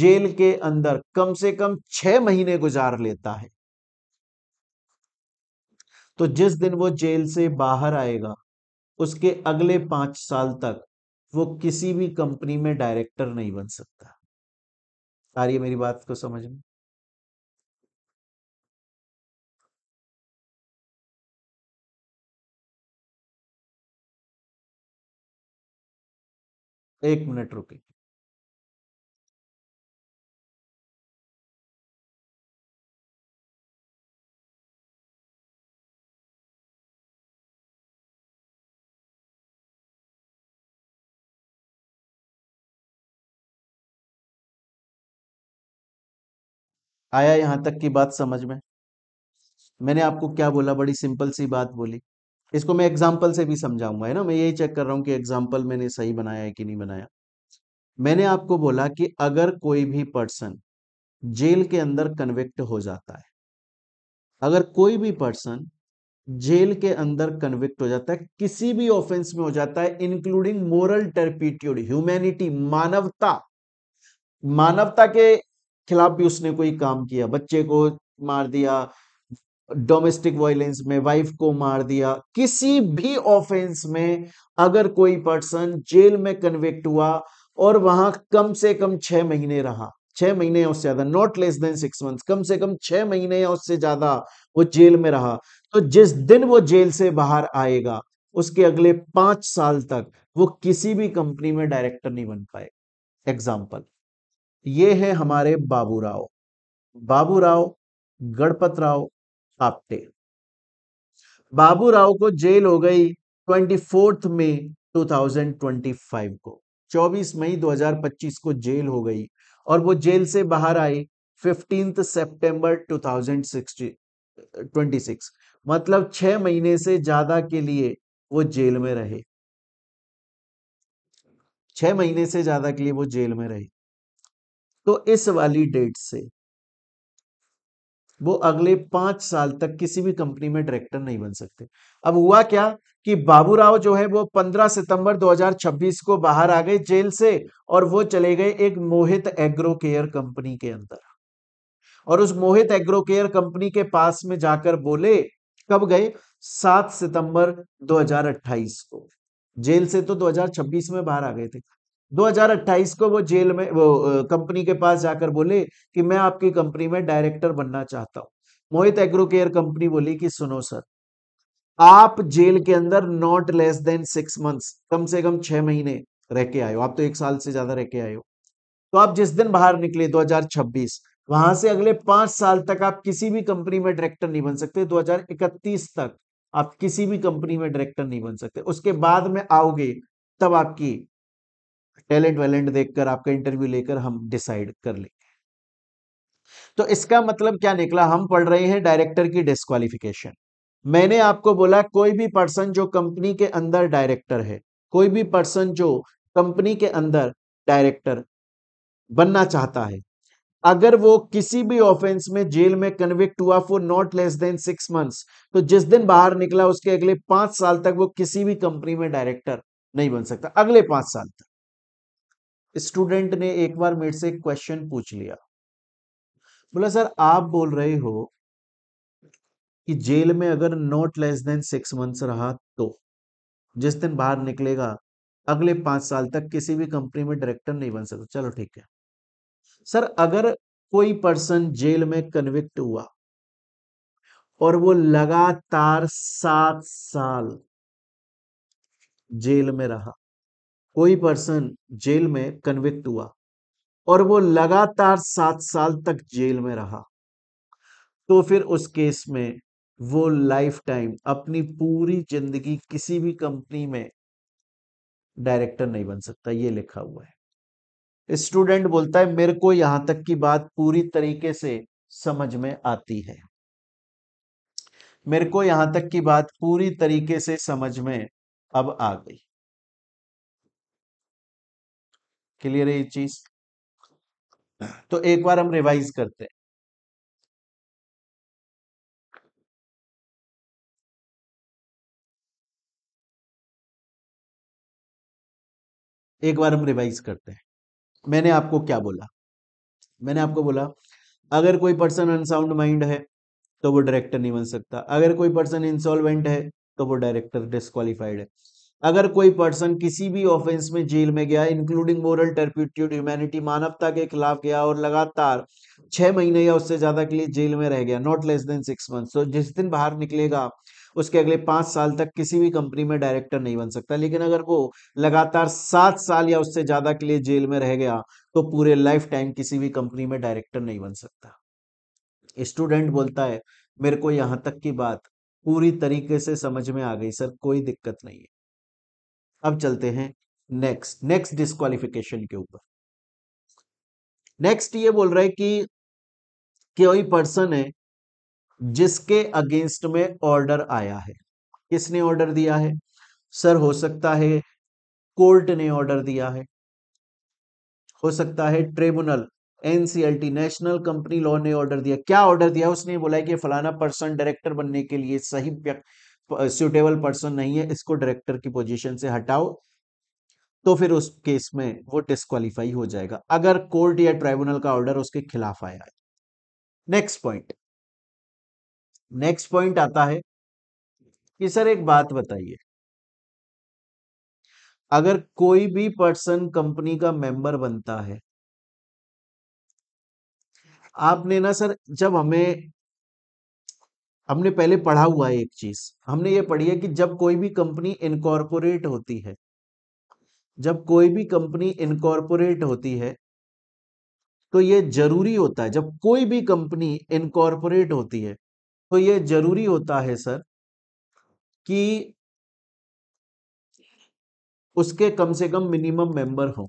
जेल के अंदर कम से कम छह महीने गुजार लेता है तो जिस दिन वो जेल से बाहर आएगा उसके अगले पांच साल तक वो किसी भी कंपनी में डायरेक्टर नहीं बन सकता आ रही है मेरी बात को समझ में एक मिनट रुके आया यहां तक की बात समझ में मैंने आपको क्या बोला बड़ी सिंपल सी बात बोली इसको मैं एग्जाम्पल से भी समझाऊंगा है ना मैं यही चेक कर रहा हूं कि एग्जाम्पल मैंने सही बनाया है कि नहीं बनाया मैंने आपको बोला कि अगर कोई भी पर्सन जेल के अंदर कन्विक्ट हो जाता है अगर कोई भी पर्सन जेल के अंदर कन्विक्ट हो जाता है किसी भी ऑफेंस में हो जाता है इंक्लूडिंग मोरल टर्पीट्यूड ह्यूमैनिटी मानवता मानवता के खिलाफ भी उसने कोई काम किया बच्चे को मार दिया डोमेस्टिक वायलेंस में वाइफ को मार दिया किसी भी ऑफेंस में अगर कोई पर्सन जेल में कन्विक्ट हुआ और वहां कम से कम छह महीने रहा छह महीने या उससे ज्यादा not less than six months कम से कम छह महीने या उससे ज्यादा वो जेल में रहा तो जिस दिन वो जेल से बाहर आएगा उसके अगले पांच साल तक वो किसी भी कंपनी में डायरेक्टर नहीं बन पाएगा एग्जाम्पल ये है हमारे बाबूराव बाबूराव गणपत राव आपटे बाबूराव को जेल हो गई twenty fourth May two thousand twenty five को चौबीस मई दो हजार पच्चीस को जेल हो गई और वो जेल से बाहर आई फिफ्टीन ट्वेंटी सिक्स मतलब छह महीने से ज्यादा के लिए वो जेल में रहे छह महीने से ज्यादा के लिए वो जेल में रहे तो इस वाली डेट से वो अगले पांच साल तक किसी भी कंपनी में डायरेक्टर नहीं बन सकते अब हुआ क्या कि बाबूराव जो है वो 15 सितंबर 2026 को बाहर आ गए जेल से और वो चले गए एक मोहित एग्रो केयर कंपनी के अंदर और उस मोहित एग्रो केयर कंपनी के पास में जाकर बोले कब गए 7 सितंबर 2028 को जेल से तो 2026 में बाहर आ गए थे 2028 को वो जेल में वो कंपनी के पास जाकर बोले कि मैं आपकी कंपनी में डायरेक्टर बनना चाहता हूं मोहित एग्रो केयर कंपनी बोली कि सुनो सर आप जेल के अंदर not less than six months कम से कम छह महीने रह के आयो हो आप तो एक साल से ज्यादा रह के आयो तो आप जिस दिन बाहर निकले 2026 वहां से अगले पांच साल तक आप किसी भी कंपनी में डायरेक्टर नहीं बन सकते 2031 तक आप किसी भी कंपनी में डायरेक्टर नहीं बन सकते उसके बाद में आओगे तब आपकी टैलेंट वैलेंट देखकर आपका इंटरव्यू लेकर हम डिसाइड कर लेंगे तो इसका मतलब क्या निकला हम पढ़ रहे हैं डायरेक्टर की डिस्कालिफिकेशन मैंने आपको बोला कोई भी पर्सन जो कंपनी के अंदर डायरेक्टर है कोई भी पर्सन जो कंपनी के अंदर डायरेक्टर बनना चाहता है अगर वो किसी भी ऑफेंस में जेल में कन्विक्ट हुआ for not less than six months तो जिस दिन बाहर निकला उसके अगले पांच साल तक वो किसी भी कंपनी में डायरेक्टर नहीं बन सकता अगले पांच साल तक स्टूडेंट ने एक बार मेरे से क्वेश्चन पूछ लिया बोला सर आप बोल रहे हो कि जेल में अगर not less than six months रहा तो जिस दिन बाहर निकलेगा अगले पांच साल तक किसी भी कंपनी में डायरेक्टर नहीं बन सकता चलो ठीक है सर अगर कोई पर्सन जेल में कन्विक्ट हुआ और वो लगातार सात साल जेल में रहा कोई पर्सन जेल में कन्विक्ट हुआ और वो लगातार सात साल तक जेल में रहा तो फिर उस केस में वो लाइफ टाइम अपनी पूरी जिंदगी किसी भी कंपनी में डायरेक्टर नहीं बन सकता ये लिखा हुआ है स्टूडेंट बोलता है मेरे को यहां तक की बात पूरी तरीके से समझ में आती है मेरे को यहां तक की बात पूरी तरीके से समझ में अब आ गई क्लियर है ये चीज हाँ। तो एक बार हम रिवाइज करते हैं एक बार हम रिवाइज करते हैं मैंने आपको क्या बोला मैंने आपको बोला अगर कोई पर्सन अनसाउंड माइंड है तो वो डायरेक्टर नहीं बन सकता अगर कोई पर्सन इंसॉल्वेंट है तो वो डायरेक्टर डिस्कालीफाइड है अगर कोई पर्सन किसी भी ऑफेंस में जेल में गया इंक्लूडिंग मोरल टर्पिट्यूड ह्यूमैनिटी मानवता के खिलाफ गया और लगातार छह महीने या उससे ज्यादा के लिए जेल में रह गया not less than six month तो जिस दिन बाहर निकलेगा उसके अगले पांच साल तक किसी भी कंपनी में डायरेक्टर नहीं बन सकता लेकिन अगर वो लगातार सात साल या उससे ज्यादा के लिए जेल में रह गया तो पूरे लाइफ टाइम किसी भी कंपनी में डायरेक्टर नहीं बन सकता स्टूडेंट बोलता है मेरे को यहां तक की बात पूरी तरीके से समझ में आ गई सर कोई दिक्कत नहीं है अब चलते हैं नेक्स्ट नेक्स्ट डिस्कालिफिकेशन के ऊपर नेक्स्ट ये बोल रहा है कि कोई पर्सन है जिसके अगेंस्ट में ऑर्डर आया है किसने ऑर्डर दिया है सर हो सकता है कोर्ट ने ऑर्डर दिया है हो सकता है tribunal NCLT national company law ने ऑर्डर दिया क्या ऑर्डर दिया उसने बोला है कि फलाना पर्सन डायरेक्टर बनने के लिए सही व्यक्ति सुटेबल पर्सन नहीं है इसको डायरेक्टर की पोजीशन से हटाओ तो फिर उस केस में वो डिस्कालीफाई हो जाएगा अगर कोर्ट या ट्राइब्यूनल का ऑर्डर उसके खिलाफ आया है नेक्स्ट पॉइंट नेक्स्ट पॉइंट आता है कि सर एक बात बताइए अगर कोई भी पर्सन कंपनी का मेंबर बनता है आपने ना सर जब हमें हमने पहले पढ़ा हुआ है एक चीज हमने ये पढ़ी है कि जब कोई भी कंपनी इनकॉर्पोरेट होती है जब कोई भी कंपनी इनकॉर्पोरेट होती है तो ये जरूरी होता है जब कोई भी कंपनी इनकॉर्पोरेट होती है तो ये जरूरी होता है सर कि उसके कम से कम मिनिमम मेंबर हो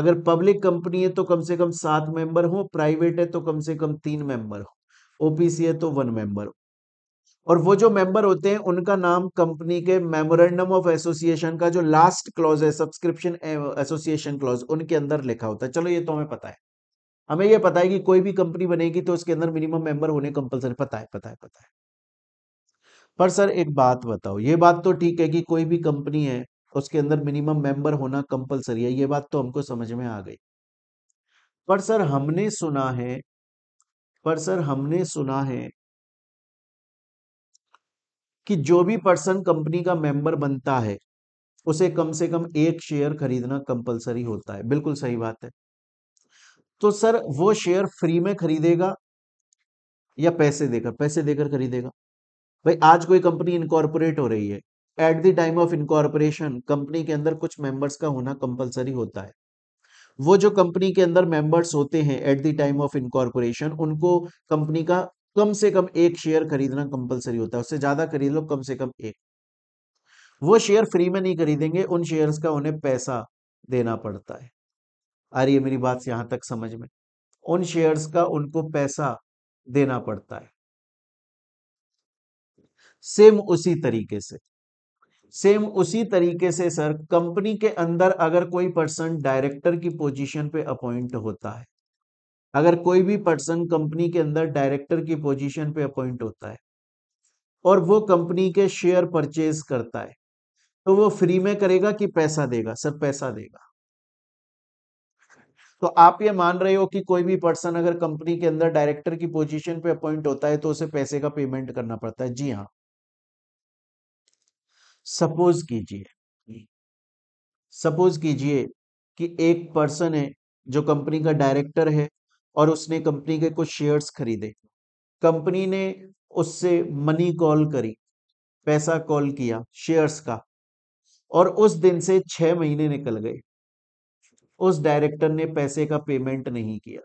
अगर पब्लिक कंपनी है तो कम से कम सात मेंबर हो प्राइवेट है तो कम से कम तीन मेंबर हो ओपीसी है तो वन मेंबर और वो जो मेंबर होते हैं उनका नाम कंपनी के मेमोरेंडम ऑफ एसोसिएशन का जो लास्ट क्लॉज है सब्सक्रिप्शन एसोसिएशन क्लॉज उनके अंदर लिखा होता है चलो ये तो हमें पता है हमें ये पता है कि कोई भी कंपनी बनेगी तो उसके अंदर मिनिमम मेंबर होने कंपलसरी पता है पता है पता है पर सर एक बात बताओ ये बात तो ठीक है कि कोई भी कंपनी है उसके अंदर मिनिमम मेंबर होना कंपलसरी है ये बात तो हमको समझ में आ गई पर सर हमने सुना है पर सर हमने सुना है कि जो भी पर्सन कंपनी का मेंबर बनता है उसे कम से कम एक शेयर खरीदना कंपलसरी होता है बिल्कुल सही बात है तो सर वो शेयर फ्री में खरीदेगा या पैसे देकर पैसे देकर खरीदेगा भाई आज कोई कंपनी इनकॉर्पोरेट हो रही है at the time of incorporation company के अंदर कुछ मेंबर्स का होना कंपलसरी होता है वो जो कंपनी के अंदर मेंबर्स होते हैं at the time of incorporation उनको कंपनी का कम से कम एक शेयर खरीदना कंपलसरी होता है उससे ज्यादा खरीद लो कम से कम एक वो शेयर फ्री में नहीं खरीदेंगे उन शेयर्स का उन्हें पैसा देना पड़ता है आ रही है मेरी बात यहां तक समझ में उन शेयर्स का उनको पैसा देना पड़ता है सेम उसी तरीके से सेम उसी तरीके से सर कंपनी के अंदर अगर कोई पर्सन डायरेक्टर की पोजीशन पे अपॉइंट होता है अगर कोई भी पर्सन कंपनी के अंदर डायरेक्टर की पोजीशन पे अपॉइंट होता है और वो कंपनी के शेयर परचेज करता है तो वो फ्री में करेगा कि पैसा देगा सर पैसा देगा तो आप ये मान रहे हो कि कोई भी पर्सन अगर कंपनी के अंदर डायरेक्टर की पोजीशन पे अपॉइंट होता है तो उसे पैसे का पेमेंट करना पड़ता है जी हाँ सपोज कीजिए सपोज कीजिए कि एक पर्सन है जो कंपनी का डायरेक्टर है और उसने कंपनी के कुछ शेयर्स खरीदे कंपनी ने उससे मनी कॉल करी पैसा कॉल किया शेयर्स का और उस दिन से छह महीने निकल गए उस डायरेक्टर ने पैसे का पेमेंट नहीं किया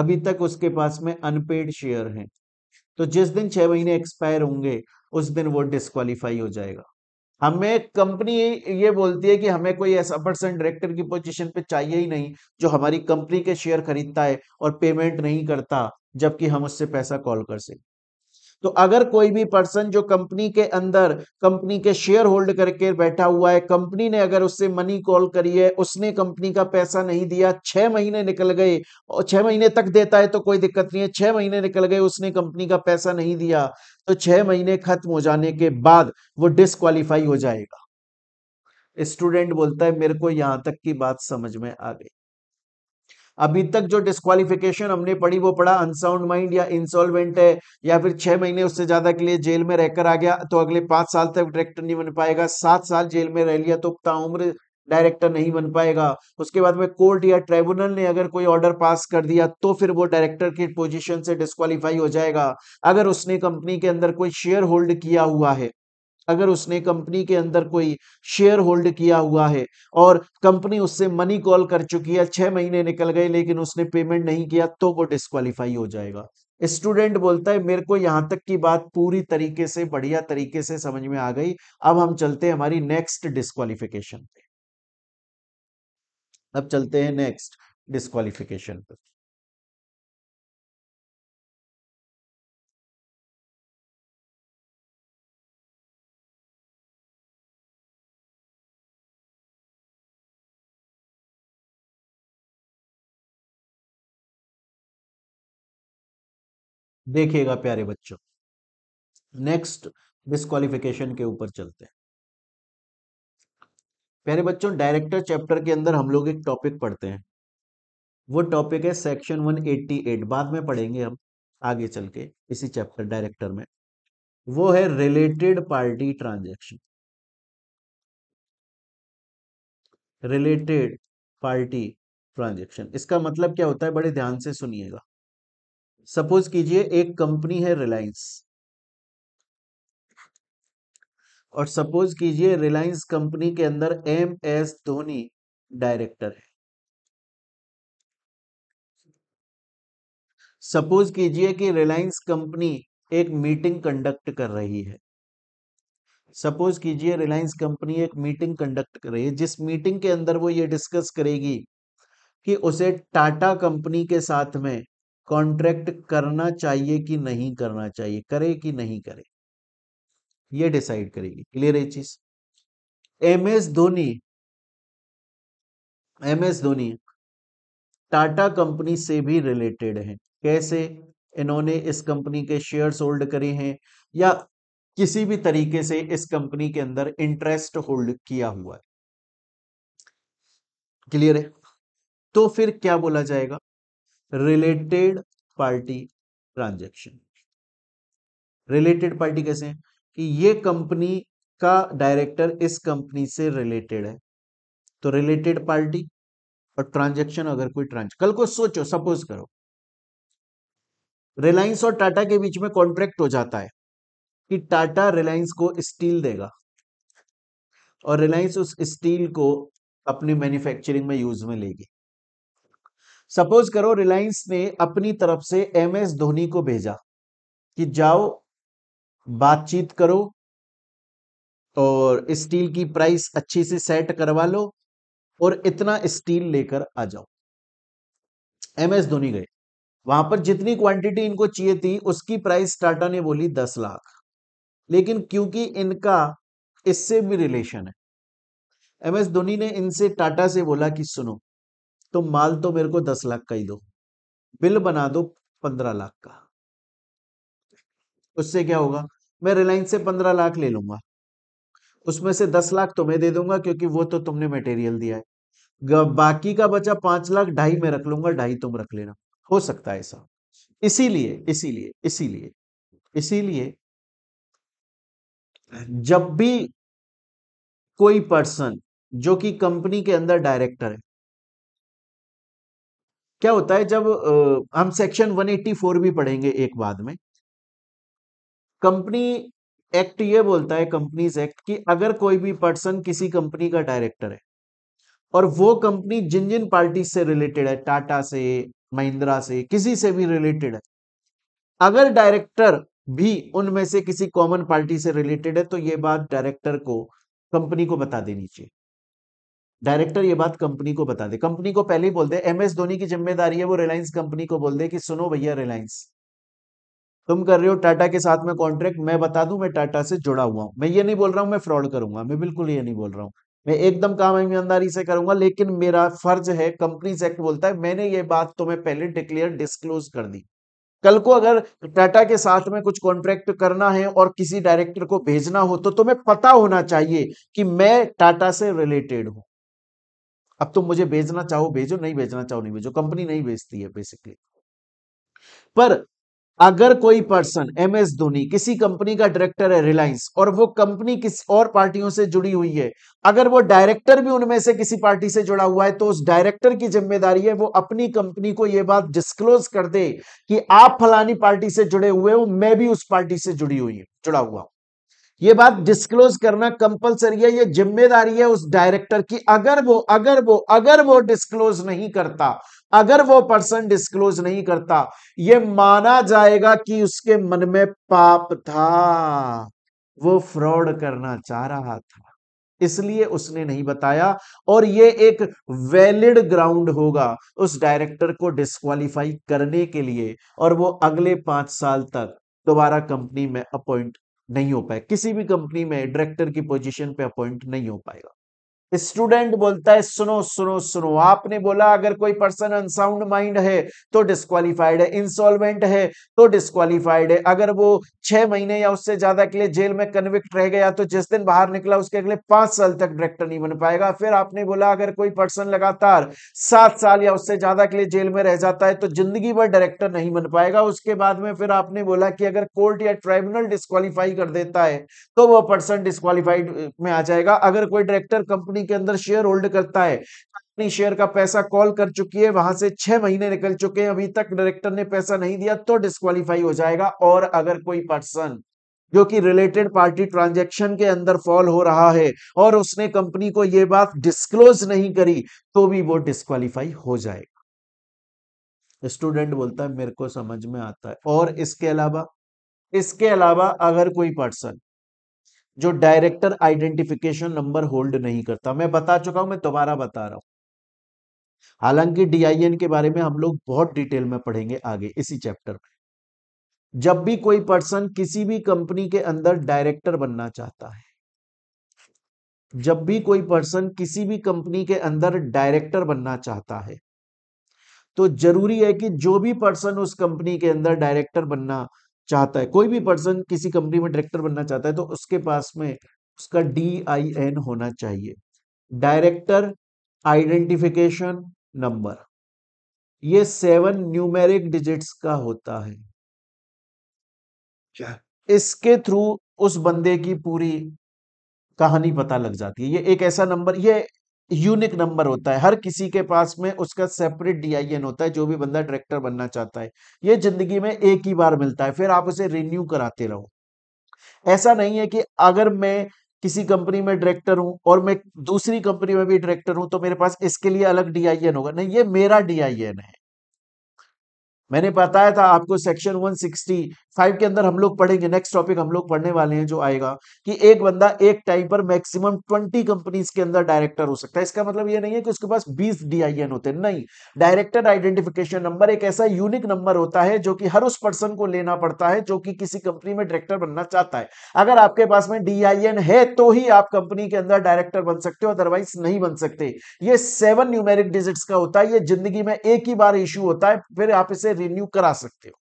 अभी तक उसके पास में अनपेड शेयर हैं तो जिस दिन छह महीने एक्सपायर होंगे उस दिन वो डिस्कालीफाई हो जाएगा हमें कंपनी ये बोलती है कि हमें कोई ऐसा पर्सन डायरेक्टर की पोजीशन पे चाहिए ही नहीं जो हमारी कंपनी के शेयर खरीदता है और पेमेंट नहीं करता जबकि हम उससे पैसा कॉल कर सकें तो अगर कोई भी पर्सन जो कंपनी के अंदर कंपनी के शेयर होल्ड करके बैठा हुआ है कंपनी ने अगर उससे मनी कॉल करी है उसने कंपनी का पैसा नहीं दिया छह महीने निकल गए और छह महीने तक देता है तो कोई दिक्कत नहीं है छह महीने निकल गए उसने कंपनी का पैसा नहीं दिया तो छह महीने खत्म हो जाने के बाद वो डिसक्वालीफाई हो जाएगा स्टूडेंट बोलता है मेरे को यहां तक की बात समझ में आ गई अभी तक जो डिस्कालिफिकेशन हमने पढ़ी वो पढ़ा अनसाउंड माइंड या इंसॉल्वेंट है या फिर छह महीने उससे ज्यादा के लिए जेल में रहकर आ गया तो अगले पांच साल तक डायरेक्टर नहीं बन पाएगा सात साल जेल में रह लिया तो ताउम्र डायरेक्टर नहीं बन पाएगा उसके बाद में कोर्ट या ट्राइब्यूनल ने अगर कोई ऑर्डर पास कर दिया तो फिर वो डायरेक्टर की पोजीशन से डिस्कालीफाई हो जाएगा अगर उसने कंपनी के अंदर कोई शेयर होल्ड किया हुआ है अगर उसने कंपनी के अंदर कोई शेयर होल्ड किया हुआ है और कंपनी उससे मनी कॉल कर चुकी है छह महीने निकल गए लेकिन उसने पेमेंट नहीं किया तो वो डिस्कालीफाई हो जाएगा स्टूडेंट बोलता है मेरे को यहां तक की बात पूरी तरीके से बढ़िया तरीके से समझ में आ गई अब हम चलते हैं हमारी नेक्स्ट डिस्कालिफिकेशन पे अब चलते हैं नेक्स्ट डिस्कालिफिकेशन पे देखिएगा प्यारे बच्चों नेक्स्ट डिस्कालिफिकेशन के ऊपर चलते हैं प्यारे बच्चों डायरेक्टर चैप्टर के अंदर हम लोग एक टॉपिक पढ़ते हैं वो टॉपिक है सेक्शन 188 बाद में पढ़ेंगे हम आगे चल के इसी चैप्टर डायरेक्टर में वो है related party transaction related party transaction इसका मतलब क्या होता है बड़े ध्यान से सुनिएगा सपोज कीजिए एक कंपनी है रिलायंस और सपोज कीजिए रिलायंस कंपनी के अंदर एम एस धोनी डायरेक्टर है सपोज कीजिए कि रिलायंस कंपनी एक मीटिंग कंडक्ट कर रही है सपोज कीजिए रिलायंस कंपनी एक मीटिंग कंडक्ट कर रही है जिस मीटिंग के अंदर वो ये डिस्कस करेगी कि उसे टाटा कंपनी के साथ में कॉन्ट्रैक्ट करना चाहिए कि नहीं करना चाहिए करे कि नहीं करे ये डिसाइड करेगी क्लियर है चीज M S Dhoni M S Dhoni Tata company से भी रिलेटेड है कैसे इन्होंने इस कंपनी के शेयर्स होल्ड करे हैं या किसी भी तरीके से इस कंपनी के अंदर इंटरेस्ट होल्ड किया हुआ है क्लियर है तो फिर क्या बोला जाएगा related party transaction related party कैसे हैं कि ये कंपनी का डायरेक्टर इस कंपनी से रिलेटेड है तो रिलेटेड पार्टी और ट्रांजेक्शन अगर कोई ट्रांज कल को सोचो सपोज करो रिलायंस और टाटा के बीच में कॉन्ट्रैक्ट हो जाता है कि टाटा रिलायंस को स्टील देगा और रिलायंस उस स्टील को अपनी मैन्युफैक्चरिंग में यूज में लेगी सपोज करो रिलायंस ने अपनी तरफ से एम एस धोनी को भेजा कि जाओ बातचीत करो और स्टील की प्राइस अच्छी से सेट करवा लो और इतना स्टील लेकर आ जाओ एम एस धोनी गए वहां पर जितनी क्वांटिटी इनको चाहिए थी उसकी प्राइस टाटा ने बोली दस लाख लेकिन क्योंकि इनका इससे भी रिलेशन है एम एस धोनी ने इनसे टाटा से बोला कि सुनो तो माल तो मेरे को दस लाख का ही दो बिल बना दो पंद्रह लाख का उससे क्या होगा मैं रिलायंस से पंद्रह लाख ले लूंगा उसमें से दस लाख तुम्हें दे दूंगा क्योंकि वो तो तुमने मटेरियल दिया है बाकी का बचा पांच लाख ढाई में रख लूंगा ढाई तुम रख लेना हो सकता है ऐसा इसीलिए इसीलिए इसीलिए इसीलिए जब भी कोई पर्सन जो कि कंपनी के अंदर डायरेक्टर है क्या होता है जब आ, हम सेक्शन 184 भी पढ़ेंगे एक बाद में कंपनी एक्ट ये बोलता है कंपनीज एक्ट कि अगर कोई भी पर्सन किसी कंपनी का डायरेक्टर है और वो कंपनी जिन जिन पार्टी से रिलेटेड है टाटा से महिंद्रा से किसी से भी रिलेटेड है अगर डायरेक्टर भी उनमें से किसी कॉमन पार्टी से रिलेटेड है तो ये बात डायरेक्टर को कंपनी को बता देनी चाहिए डायरेक्टर ये बात कंपनी को बता दे कंपनी को पहले ही बोल दे एम एस धोनी की जिम्मेदारी है वो रिलायंस कंपनी को बोल दे कि सुनो भैया रिलायंस तुम कर रहे हो टाटा के साथ में कॉन्ट्रैक्ट मैं बता दूं मैं टाटा से जुड़ा हुआ हूं मैं ये नहीं बोल रहा हूं मैं फ्रॉड करूंगा मैं बिल्कुल ये नहीं बोल रहा हूं मैं एकदम काम ईमानदारी से करूंगा लेकिन मेरा फर्ज है कंपनीज एक्ट बोलता है मैंने ये बात तुम्हें पहले डिक्लेयर डिस्क्लोज कर दी कल को अगर टाटा के साथ में कुछ कॉन्ट्रैक्ट करना है और किसी डायरेक्टर को भेजना हो तो तुम्हें पता होना चाहिए कि मैं टाटा से रिलेटेड हूं अब तुम मुझे भेजना चाहो भेजो नहीं भेजना चाहो नहीं भेजो कंपनी नहीं भेजती है बेसिकली पर अगर कोई पर्सन एम एस धोनी किसी कंपनी का डायरेक्टर है रिलायंस और वो कंपनी किस और पार्टियों से जुड़ी हुई है अगर वो डायरेक्टर भी उनमें से किसी पार्टी से जुड़ा हुआ है तो उस डायरेक्टर की जिम्मेदारी है वो अपनी कंपनी को ये बात डिस्क्लोज कर दे कि आप फलानी पार्टी से जुड़े हुए हो मैं भी उस पार्टी से जुड़ी हुई हूं जुड़ा हुआ हूं ये बात डिस्क्लोज करना कंपलसरी है ये जिम्मेदारी है उस डायरेक्टर की अगर वो अगर वो अगर वो डिस्क्लोज नहीं करता अगर वो पर्सन डिस्क्लोज नहीं करता ये माना जाएगा कि उसके मन में पाप था वो फ्रॉड करना चाह रहा था इसलिए उसने नहीं बताया और ये एक वैलिड ग्राउंड होगा उस डायरेक्टर को डिस्कालीफाई करने के लिए और वो अगले पांच साल तक दोबारा कंपनी में अपॉइंट नहीं हो पाए किसी भी कंपनी में डायरेक्टर की पोजीशन पे अपॉइंट नहीं हो पाएगा स्टूडेंट बोलता है सुनो सुनो सुनो आपने बोला अगर कोई पर्सन अनसाउंड माइंड है तो डिस्कालीफाइड है इंसॉल्वेंट है तो डिस्कालीफाइड है अगर वो छह महीने या उससे ज्यादा के लिए जेल में कन्विक्ट रह गया तो जिस दिन बाहर निकला उसके अगले पांच साल तक डायरेक्टर नहीं बन पाएगा फिर आपने बोला अगर कोई पर्सन लगातार सात साल या उससे ज्यादा के लिए जेल में रह जाता है तो जिंदगी भर डायरेक्टर नहीं बन पाएगा उसके बाद में फिर आपने बोला कि अगर कोर्ट या ट्राइब्यूनल डिस्कालीफाई कर देता है तो वह पर्सन डिस्कालीफाइड में आ जाएगा अगर कोई डायरेक्टर कंपनी कंपनी के अंदर शेयर होल्ड करता है कंपनी शेयर का पैसा कॉल कर चुकी है वहां से छह महीने निकल चुके हैं अभी तक डायरेक्टर ने पैसा नहीं दिया तो डिस्कालीफाई हो जाएगा और अगर कोई पर्सन जो कि रिलेटेड पार्टी ट्रांजैक्शन के अंदर फॉल हो रहा है और उसने कंपनी को यह बात डिस्क्लोज नहीं करी तो भी वो डिस्कालीफाई हो जाएगा स्टूडेंट बोलता है मेरे को समझ में आता है और इसके अलावा इसके अलावा अगर कोई पर्सन जो डायरेक्टर आइडेंटिफिकेशन नंबर होल्ड नहीं करता मैं बता चुका हूं मैं दोबारा बता रहा हूं हालांकि डीआईएन के बारे में हम लोग बहुत डिटेल में पढ़ेंगे आगे इसी चैप्टर में जब भी कोई पर्सन किसी भी कंपनी के अंदर डायरेक्टर बनना चाहता है जब भी कोई पर्सन किसी भी कंपनी के अंदर डायरेक्टर बनना चाहता है तो जरूरी है कि जो भी पर्सन उस कंपनी के अंदर डायरेक्टर बनना चाहता है कोई भी पर्सन किसी कंपनी में डायरेक्टर बनना चाहता है तो उसके पास में उसका डी आई एन होना चाहिए डायरेक्टर आइडेंटिफिकेशन नंबर ये सेवन न्यूमेरिक डिजिट्स का होता है क्या? इसके थ्रू उस बंदे की पूरी कहानी पता लग जाती है ये एक ऐसा नंबर ये यूनिक नंबर होता है हर किसी के पास में उसका सेपरेट डीआईएन होता है जो भी बंदा डायरेक्टर बनना चाहता है ये जिंदगी में एक ही बार मिलता है फिर आप उसे रिन्यू कराते रहो ऐसा नहीं है कि अगर मैं किसी कंपनी में डायरेक्टर हूं और मैं दूसरी कंपनी में भी डायरेक्टर हूं तो मेरे पास इसके लिए अलग डीआईएन होगा नहीं ये मेरा डीआईएन है मैंने बताया था आपको सेक्शन 160 सिक्सटी फाइव के अंदर हम लोग पढ़ेंगे नेक्स्ट टॉपिक हम लोग पढ़ने वाले हैं जो आएगा कि एक बंदा एक टाइम पर मैक्सिमम ट्वेंटी कंपनीज के अंदर डायरेक्टर हो सकता है इसका मतलब ये नहीं है कि उसके पास बीस डी होते हैं नहीं डायरेक्टर आइडेंटिफिकेशन नंबर एक ऐसा यूनिक नंबर होता है जो कि हर उस पर्सन को लेना पड़ता है जो कि किसी कंपनी में डायरेक्टर बनना चाहता है अगर आपके पास में डीआईएन है तो ही आप कंपनी के अंदर डायरेक्टर बन सकते हो अदरवाइज नहीं बन सकते ये सेवन न्यूमेरिक डिजिट्स का होता है ये जिंदगी में एक ही बार इश्यू होता है फिर आप इसे रिन्यू करा सकते हो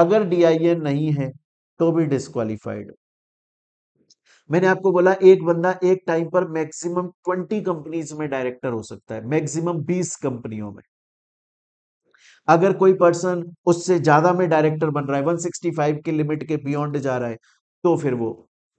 अगर डी e नहीं है तो भी डिस्कालीफाइड मैंने आपको बोला एक बंदा एक टाइम पर मैक्सिमम ट्वेंटी कंपनीज में डायरेक्टर हो सकता है मैक्सिमम बीस कंपनियों में अगर कोई पर्सन उससे ज्यादा में डायरेक्टर बन रहा है 165 के लिमिट के बियॉन्ड जा रहा है तो फिर वो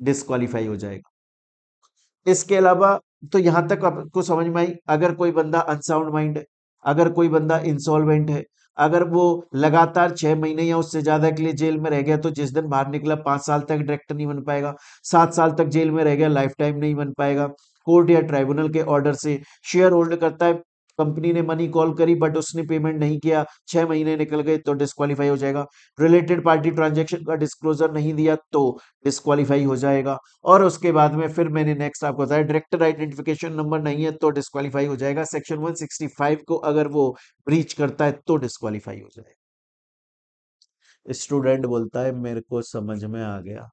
डिस्कालीफाई हो जाएगा इसके अलावा तो यहां तक आपको समझ में आई अगर कोई बंदा अनसाउंड माइंड है अगर कोई बंदा इंसॉल्वेंट है अगर वो लगातार छह महीने या उससे ज्यादा के लिए जेल में रह गया तो जिस दिन बाहर निकला पांच साल तक डायरेक्टर नहीं बन पाएगा सात साल तक जेल में रह गया लाइफ टाइम नहीं बन पाएगा कोर्ट या ट्राइब्यूनल के ऑर्डर से शेयर होल्ड करता है कंपनी ने मनी कॉल करी बट उसने पेमेंट नहीं किया छह महीने निकल गए तो डिस्कालीफाई हो जाएगा रिलेटेड पार्टी ट्रांजेक्शन का डिस्क्लोजर नहीं दिया तो डिस्कालीफाई हो जाएगा और उसके बाद में फिर मैंने नेक्स्ट आपको बताया डायरेक्टर आइडेंटिफिकेशन नंबर नहीं है तो डिस्कालीफाई हो जाएगा सेक्शन वन को अगर वो ब्रीच करता है तो डिस्कालीफाई हो जाएगा स्टूडेंट बोलता है मेरे को समझ में आ गया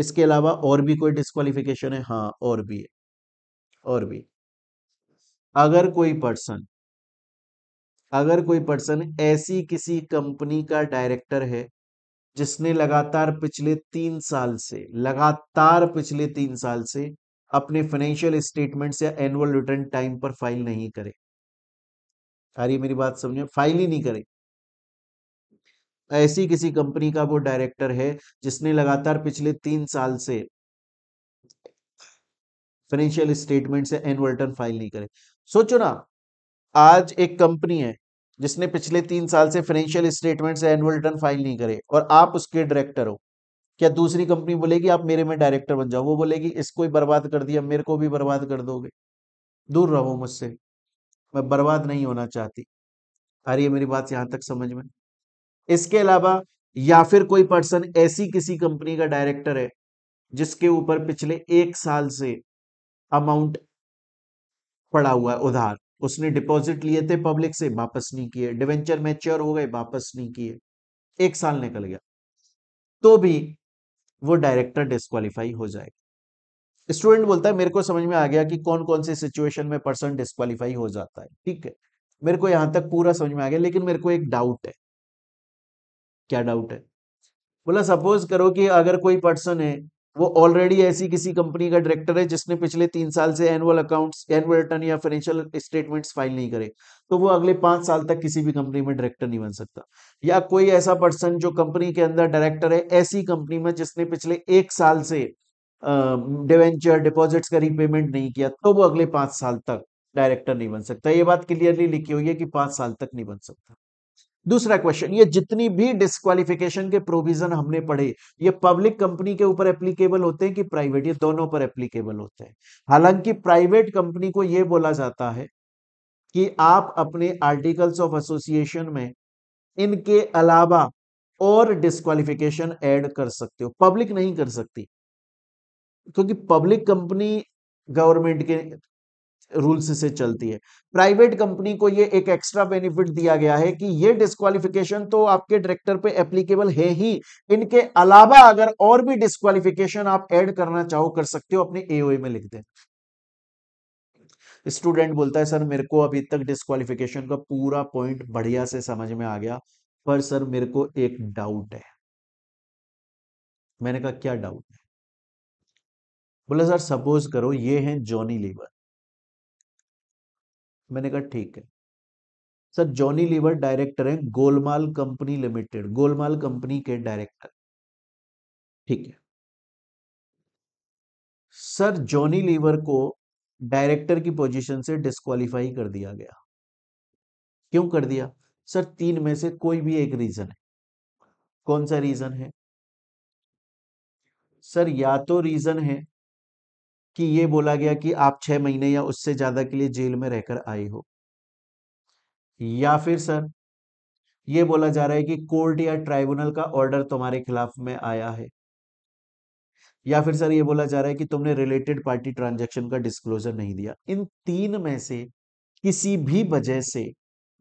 इसके अलावा और भी कोई डिस्कालीफिकेशन है हाँ और भी है और भी अगर कोई पर्सन अगर कोई पर्सन ऐसी किसी कंपनी का डायरेक्टर है जिसने लगातार पिछले तीन साल से लगातार पिछले तीन साल से अपने फाइनेंशियल स्टेटमेंट्स या एनुअल रिटर्न टाइम पर फाइल नहीं करे अरे मेरी बात समझो फाइल ही नहीं करे ऐसी किसी कंपनी का वो डायरेक्टर है जिसने लगातार पिछले तीन साल से फाइनेंशियल स्टेटमेंट से एनुअल रिटर्न फाइल नहीं करे सोचो ना आज एक कंपनी है जिसने पिछले तीन साल से फाइनेंशियल स्टेटमेंट से एनुअल रिटर्न फाइल नहीं करे और आप उसके डायरेक्टर हो क्या दूसरी कंपनी बोलेगी आप मेरे में डायरेक्टर बन जाओ वो बोलेगी इसको ही बर्बाद कर दिया मेरे को भी बर्बाद कर दोगे दूर रहो मुझसे मैं बर्बाद नहीं होना चाहती आ रही है मेरी बात यहां तक समझ में इसके अलावा या फिर कोई पर्सन ऐसी किसी कंपनी का डायरेक्टर है जिसके ऊपर पिछले एक साल से अमाउंट पड़ा हुआ है उधार उसने डिपॉजिट लिए थे पब्लिक से वापस नहीं किए डिवेंचर मैच्योर हो गए वापस नहीं किए एक साल निकल गया तो भी वो डायरेक्टर डिस्कालीफाई हो जाएगा स्टूडेंट बोलता है मेरे को समझ में आ गया कि कौन कौन से सिचुएशन में पर्सन डिस्कालीफाई हो जाता है ठीक है मेरे को यहां तक पूरा समझ में आ गया लेकिन मेरे को एक डाउट है क्या डाउट है बोला सपोज करो कि अगर कोई पर्सन है वो ऑलरेडी ऐसी किसी कंपनी का डायरेक्टर है जिसने पिछले तीन साल से एनुअल अकाउंट्स एनुअल रिटर्न या फाइनेंशियल स्टेटमेंट्स फाइल नहीं करे तो वो अगले पांच साल तक किसी भी कंपनी में डायरेक्टर नहीं बन सकता या कोई ऐसा पर्सन जो कंपनी के अंदर डायरेक्टर है ऐसी कंपनी में जिसने पिछले एक साल से डिवेंचर डिपॉजिट्स का रिपेमेंट नहीं किया तो वो अगले पांच साल तक डायरेक्टर नहीं बन सकता ये बात क्लियरली लिखी हुई है कि पांच साल तक नहीं बन सकता दूसरा क्वेश्चन ये जितनी भी डिस्कालिफिकेशन के प्रोविजन हमने पढ़े ये पब्लिक कंपनी के ऊपर एप्लीकेबल होते हैं कि प्राइवेट ये दोनों पर एप्लीकेबल होते हैं हालांकि प्राइवेट कंपनी को ये बोला जाता है कि आप अपने आर्टिकल्स ऑफ एसोसिएशन में इनके अलावा और डिस्कालिफिकेशन ऐड कर सकते हो पब्लिक नहीं कर सकती क्योंकि पब्लिक कंपनी गवर्नमेंट के रूल्स से चलती है प्राइवेट कंपनी को ये एक एक्स्ट्रा बेनिफिट दिया गया है कि ये डिस्कालिफिकेशन तो आपके डायरेक्टर पे एप्लीकेबल है ही इनके अलावा अगर और भी डिस्कालिफिकेशन आप ऐड करना चाहो कर सकते हो अपने एओए में लिख दें स्टूडेंट बोलता है सर मेरे को अभी तक डिस्कालिफिकेशन का पूरा पॉइंट बढ़िया से समझ में आ गया पर सर मेरे को एक डाउट है मैंने कहा क्या डाउट है बोला सर सपोज करो ये है जॉनी लीवर मैंने कहा ठीक है सर जॉनी लीवर डायरेक्टर हैं Golmaal company limited Golmaal company के डायरेक्टर ठीक है सर जॉनी लीवर को डायरेक्टर की पोजीशन से डिस्कालीफाई कर दिया गया क्यों कर दिया सर तीन में से कोई भी एक रीजन है कौन सा रीजन है सर या तो रीजन है कि ये बोला गया कि आप छह महीने या उससे ज्यादा के लिए जेल में रहकर आए हो या फिर सर ये बोला जा रहा है कि कोर्ट या ट्राइब्यूनल का ऑर्डर तुम्हारे खिलाफ में आया है या फिर सर ये बोला जा रहा है कि तुमने रिलेटेड पार्टी ट्रांजेक्शन का डिस्क्लोजर नहीं दिया इन तीन में से किसी भी वजह से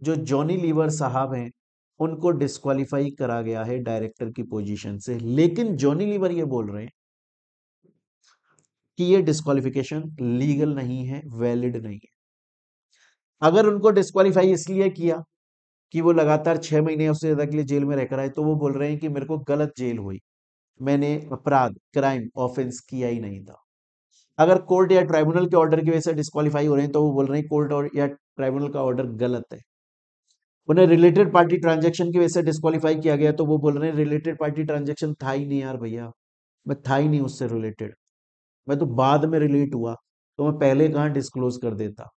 जो जॉनी लीवर साहब हैं उनको डिस्कालीफाई करा गया है डायरेक्टर की पोजीशन से लेकिन जॉनी लीवर ये बोल रहे हैं कि ये डिस्कालिफिकेशन लीगल नहीं है वैलिड नहीं है अगर उनको डिस्कालीफाई इसलिए किया कि वो लगातार छह महीने उससे ज्यादा के लिए जेल में रहकर आए तो वो बोल रहे हैं कि मेरे को गलत जेल हुई मैंने अपराध क्राइम ऑफेंस किया ही नहीं था अगर कोर्ट या ट्राइब्यूनल के ऑर्डर की वजह से डिस्कालीफाई हो रहे हैं तो वो बोल रहे हैं कोर्ट और या ट्राइब्यूनल का ऑर्डर गलत है उन्हें रिलेटेड पार्टी ट्रांजेक्शन की वजह से डिस्कालीफाई किया गया तो वो बोल रहे हैं रिलेटेड पार्टी ट्रांजेक्शन था ही नहीं यार भैया मैं था ही नहीं उससे रिलेटेड मैं तो बाद में रिलेट हुआ तो मैं पहले कहां डिस्क्लोज कर देता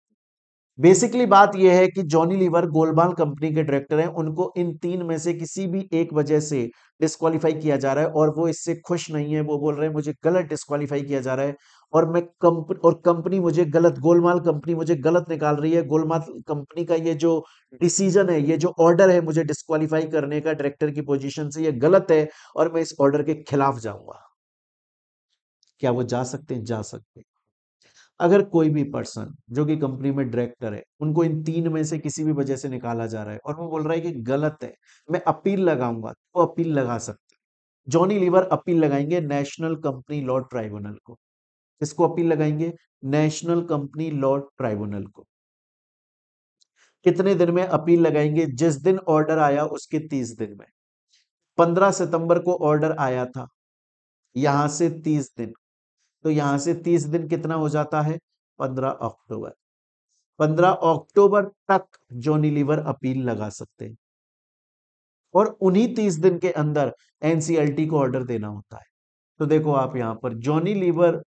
बेसिकली बात यह है कि जॉनी लीवर गोलमाल कंपनी के डायरेक्टर हैं उनको इन तीन में से किसी भी एक वजह से डिस्कालीफाई किया जा रहा है और वो इससे खुश नहीं है वो बोल रहे हैं मुझे गलत डिस्कालीफाई किया जा रहा है और मैं कंपनी और कंपनी मुझे गलत गोलमाल कंपनी मुझे गलत निकाल रही है गोलमाल कंपनी का ये जो डिसीजन है ये जो ऑर्डर है मुझे डिस्कालीफाई करने का डायरेक्टर की पोजिशन से ये गलत है और मैं इस ऑर्डर के खिलाफ जाऊंगा क्या वो जा सकते हैं जा सकते हैं अगर कोई भी पर्सन जो कि कंपनी में डायरेक्टर है उनको इन तीन में से किसी भी वजह से निकाला जा रहा है और वो बोल रहा है कि गलत है मैं अपील लगाऊंगा तो अपील लगा सकते जॉनी लीवर अपील लगाएंगे नेशनल कंपनी लॉ ट्राइब्यूनल को इसको अपील लगाएंगे नेशनल कंपनी लॉ ट्राइब्यूनल को कितने दिन में अपील लगाएंगे जिस दिन ऑर्डर आया उसके तीस दिन में पंद्रह सितंबर को ऑर्डर आया था यहां से तीस दिन तो यहां से तीस दिन कितना हो जाता है पंद्रह अक्टूबर पंद्रह अक्टूबर तक जोनी लीवर अपील लगा सकते हैं और उन्हीं तीस दिन के अंदर एनसीएलटी को ऑर्डर देना होता है तो देखो आप यहां पर जोनी लीवर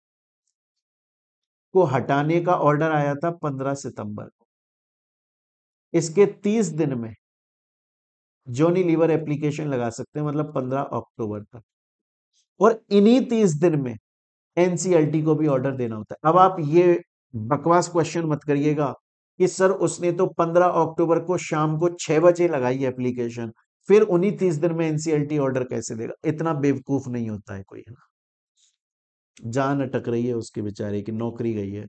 को हटाने का ऑर्डर आया था पंद्रह सितंबर को इसके तीस दिन में जोनी लीवर एप्लीकेशन लगा सकते हैं मतलब पंद्रह अक्टूबर तक और इन्हीं तीस दिन में एनसीएलटी को भी ऑर्डर देना होता है अब आप ये हम्म। बकवास क्वेश्चन मत करिएगा कि सर उसने तो 15 अक्टूबर को शाम को छह बजे लगाई एप्लीकेशन फिर उन्हीं तीस दिन में एनसीएलटी ऑर्डर कैसे देगा इतना बेवकूफ नहीं होता है कोई है ना जान अटक रही है उसके बेचारे की नौकरी गई है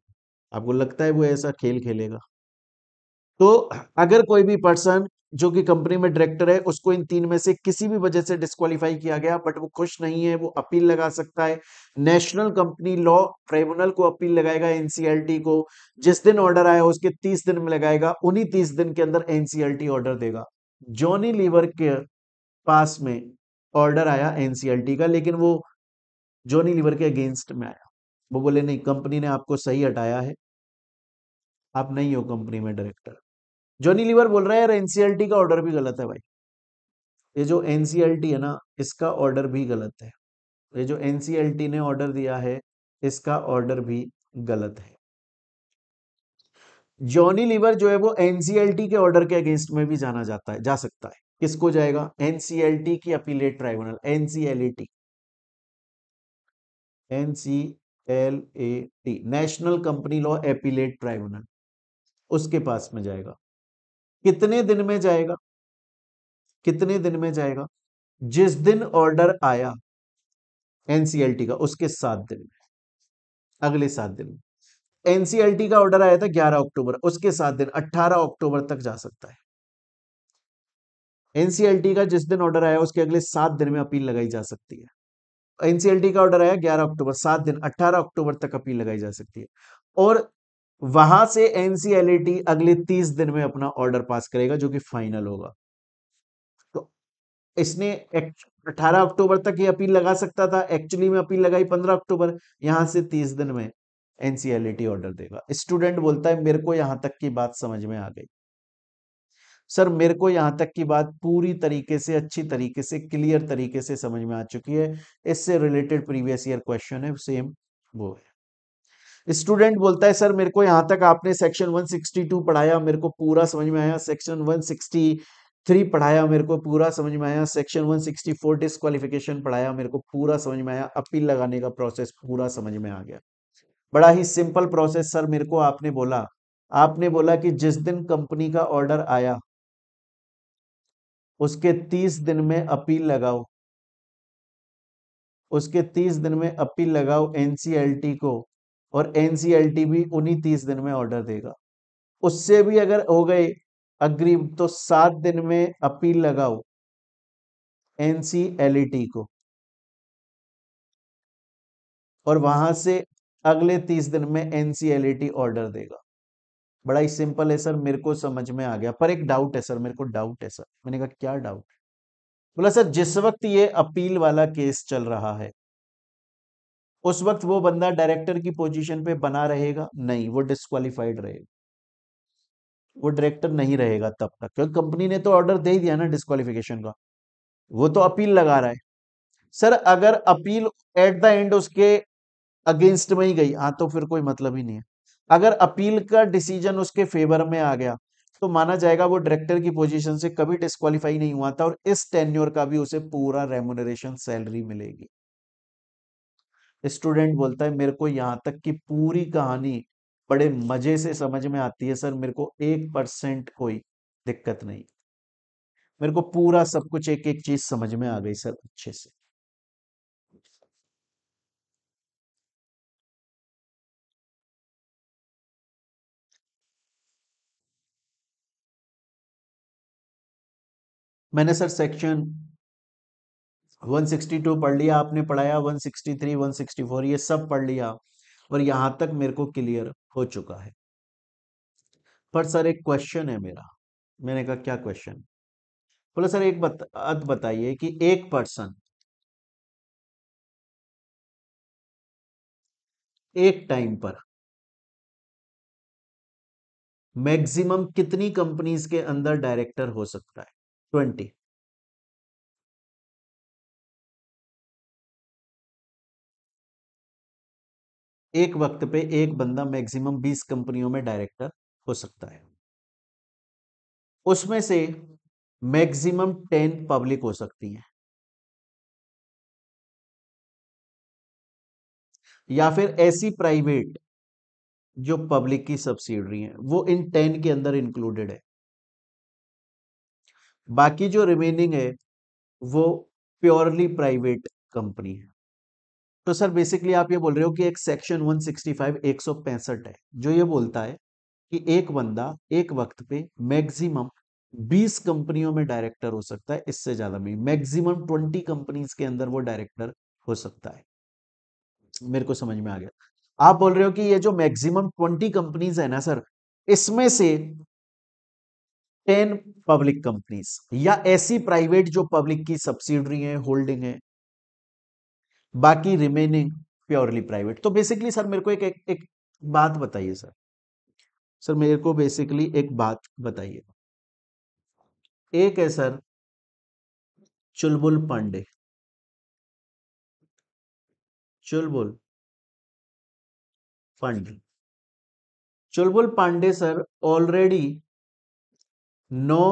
आपको लगता है वो ऐसा खेल खेलेगा तो अगर कोई भी पर्सन जो कि कंपनी में डायरेक्टर है उसको इन तीन में से किसी भी वजह से डिस्कालीफाई किया गया बट वो खुश नहीं है वो अपील लगा सकता है नेशनल कंपनी लॉ ट्राइब्यूनल को अपील लगाएगा एनसीएलटी को जिस दिन ऑर्डर आया उसके तीस दिन में लगाएगा उन्हीं तीस दिन के अंदर एनसीएलटी ऑर्डर देगा जॉनी लीवर के पास में ऑर्डर आया एनसीएलटी का लेकिन वो जॉनी लीवर के अगेंस्ट में आया वो बोले नहीं कंपनी ने आपको सही हटाया है आप नहीं हो कंपनी में डायरेक्टर जॉनी लीवर बोल रहा है यार एनसीएलटी का ऑर्डर भी गलत है भाई ये जो एनसीएलटी है ना इसका ऑर्डर भी गलत है ये जो एनसीएलटी ने ऑर्डर दिया है इसका ऑर्डर भी गलत है जॉनी लीवर जो है वो एनसीएलटी के ऑर्डर के अगेंस्ट में भी जाना जाता है जा सकता है किसको जाएगा एनसीएलटी की appellate tribunal A T national company law appellate tribunal उसके पास में जाएगा कितने दिन में जाएगा कितने दिन में जाएगा जिस दिन ऑर्डर आया एनसीएलटी का उसके सात दिन में अगले सात दिन में एनसीएलटी का ऑर्डर आया था 11 अक्टूबर उसके सात दिन 18 अक्टूबर तक जा सकता है एनसीएलटी का जिस दिन ऑर्डर आया उसके अगले सात दिन में अपील लगाई जा सकती है एनसीएलटी का ऑर्डर आया 11 अक्टूबर सात दिन 18 अक्टूबर तक अपील लगाई जा सकती है और वहां से एनसीएलटी अगले तीस दिन में अपना ऑर्डर पास करेगा जो कि फाइनल होगा तो इसने अठारह अक्टूबर तक ये अपील लगा सकता था एक्चुअली में अपील लगाई पंद्रह अक्टूबर यहां से तीस दिन में एनसीएलटी ऑर्डर देगा स्टूडेंट बोलता है मेरे को यहां तक की बात समझ में आ गई सर मेरे को यहां तक की बात पूरी तरीके से अच्छी तरीके से क्लियर तरीके से समझ में आ चुकी है इससे रिलेटेड प्रीवियस ईयर क्वेश्चन है सेम वो है स्टूडेंट बोलता है सर मेरे को यहाँ तक आपने सेक्शन 162 पढ़ाया मेरे को पूरा समझ में आया सेक्शन 163 पढ़ाया मेरे को पूरा समझ में आया सेक्शन 164 डिस्कालिफिकेशन पढ़ाया मेरे को पूरा समझ में आया अपील लगाने का प्रोसेस पूरा समझ में आ गया बड़ा ही सिंपल प्रोसेस सर मेरे को आपने बोला आपने बोला कि जिस दिन कंपनी का ऑर्डर आया उसके तीस दिन में अपील लगाओ उसके तीस दिन में अपील लगाओ एनसीएलटी को और एन भी उन्हीं तीस दिन में ऑर्डर देगा उससे भी अगर हो गए अग्रीम तो सात दिन में अपील लगाओ एनसीएलईटी को और वहां से अगले तीस दिन में एनसीएलईटी ऑर्डर देगा बड़ा ही सिंपल है सर मेरे को समझ में आ गया पर एक डाउट है सर मेरे को डाउट है सर मैंने कहा क्या डाउट बोला सर जिस वक्त ये अपील वाला केस चल रहा है उस वक्त वो बंदा डायरेक्टर की पोजीशन पे बना रहेगा नहीं वो डिस्कालीफाइड रहेगा वो डायरेक्टर नहीं रहेगा तब तक क्योंकि कंपनी ने तो ऑर्डर दे दिया ना डिस्कालीफिकेशन का वो तो अपील लगा रहा है सर अगर अपील एट द एंड उसके अगेंस्ट में ही गई हाँ तो फिर कोई मतलब ही नहीं है अगर अपील का डिसीजन उसके फेवर में आ गया तो माना जाएगा वो डायरेक्टर की पोजीशन से कभी डिस्कालीफाई नहीं हुआ था और इस टेन्योर का भी उसे पूरा रेमोनरेशन सैलरी मिलेगी स्टूडेंट बोलता है मेरे को यहाँ तक की पूरी कहानी बड़े मजे से समझ में आती है सर मेरे को एक परसेंट कोई दिक्कत नहीं मेरे को पूरा सब कुछ एक एक चीज समझ में आ गई सर अच्छे से मैंने सर सेक्शन 162 पढ़ लिया आपने पढ़ाया 163 164 ये सब पढ़ लिया और यहां तक मेरे को क्लियर हो चुका है पर सर एक क्वेश्चन है मेरा मैंने कहा क्या क्वेश्चन बोला सर एक बत, बताइए कि एक पर्सन एक टाइम पर मैक्सिमम कितनी कंपनीज के अंदर डायरेक्टर हो सकता है ट्वेंटी एक वक्त पे एक बंदा मैक्सिमम बीस कंपनियों में डायरेक्टर हो सकता है उसमें से मैक्सिमम टेन पब्लिक हो सकती है या फिर ऐसी प्राइवेट जो पब्लिक की सब्सिडरी है वो इन टेन के अंदर इंक्लूडेड है बाकी जो रिमेनिंग है वो प्योरली प्राइवेट कंपनी है तो सर बेसिकली आप ये बोल रहे हो कि एक सेक्शन 165 165 है जो ये बोलता है कि एक बंदा एक वक्त पे मैक्सिमम 20 कंपनियों में डायरेक्टर हो सकता है इससे ज्यादा भी मैक्सिमम 20 कंपनीज के अंदर वो डायरेक्टर हो सकता है मेरे को समझ में आ गया आप बोल रहे हो कि ये जो मैक्सिमम 20 कंपनीज है ना सर इसमें से 10 पब्लिक कंपनीज या ऐसी प्राइवेट जो पब्लिक की सब्सिडरी है होल्डिंग है बाकी रिमेनिंग प्योरली प्राइवेट तो बेसिकली सर मेरे को एक एक, एक बात बताइए सर सर मेरे को बेसिकली एक बात बताइए एक है sir Chulbul Pandey Chulbul Pandey Chulbul Pandey sir already नौ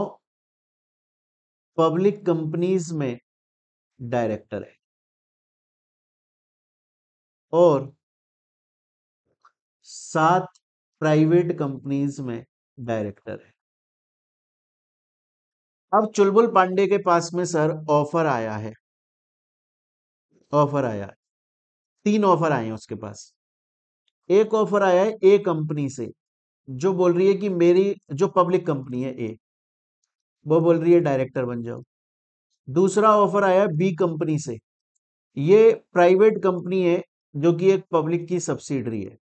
पब्लिक कंपनीज में डायरेक्टर है और सात प्राइवेट कंपनीज में डायरेक्टर है अब चुलबुल पांडे के पास में सर ऑफर आया है ऑफर आया है तीन ऑफर आए हैं उसके पास एक ऑफर आया है ए कंपनी से जो बोल रही है कि मेरी जो पब्लिक कंपनी है ए वो बोल रही है डायरेक्टर बन जाओ दूसरा ऑफर आया बी कंपनी से ये प्राइवेट कंपनी है जो कि एक पब्लिक की सब्सिडरी है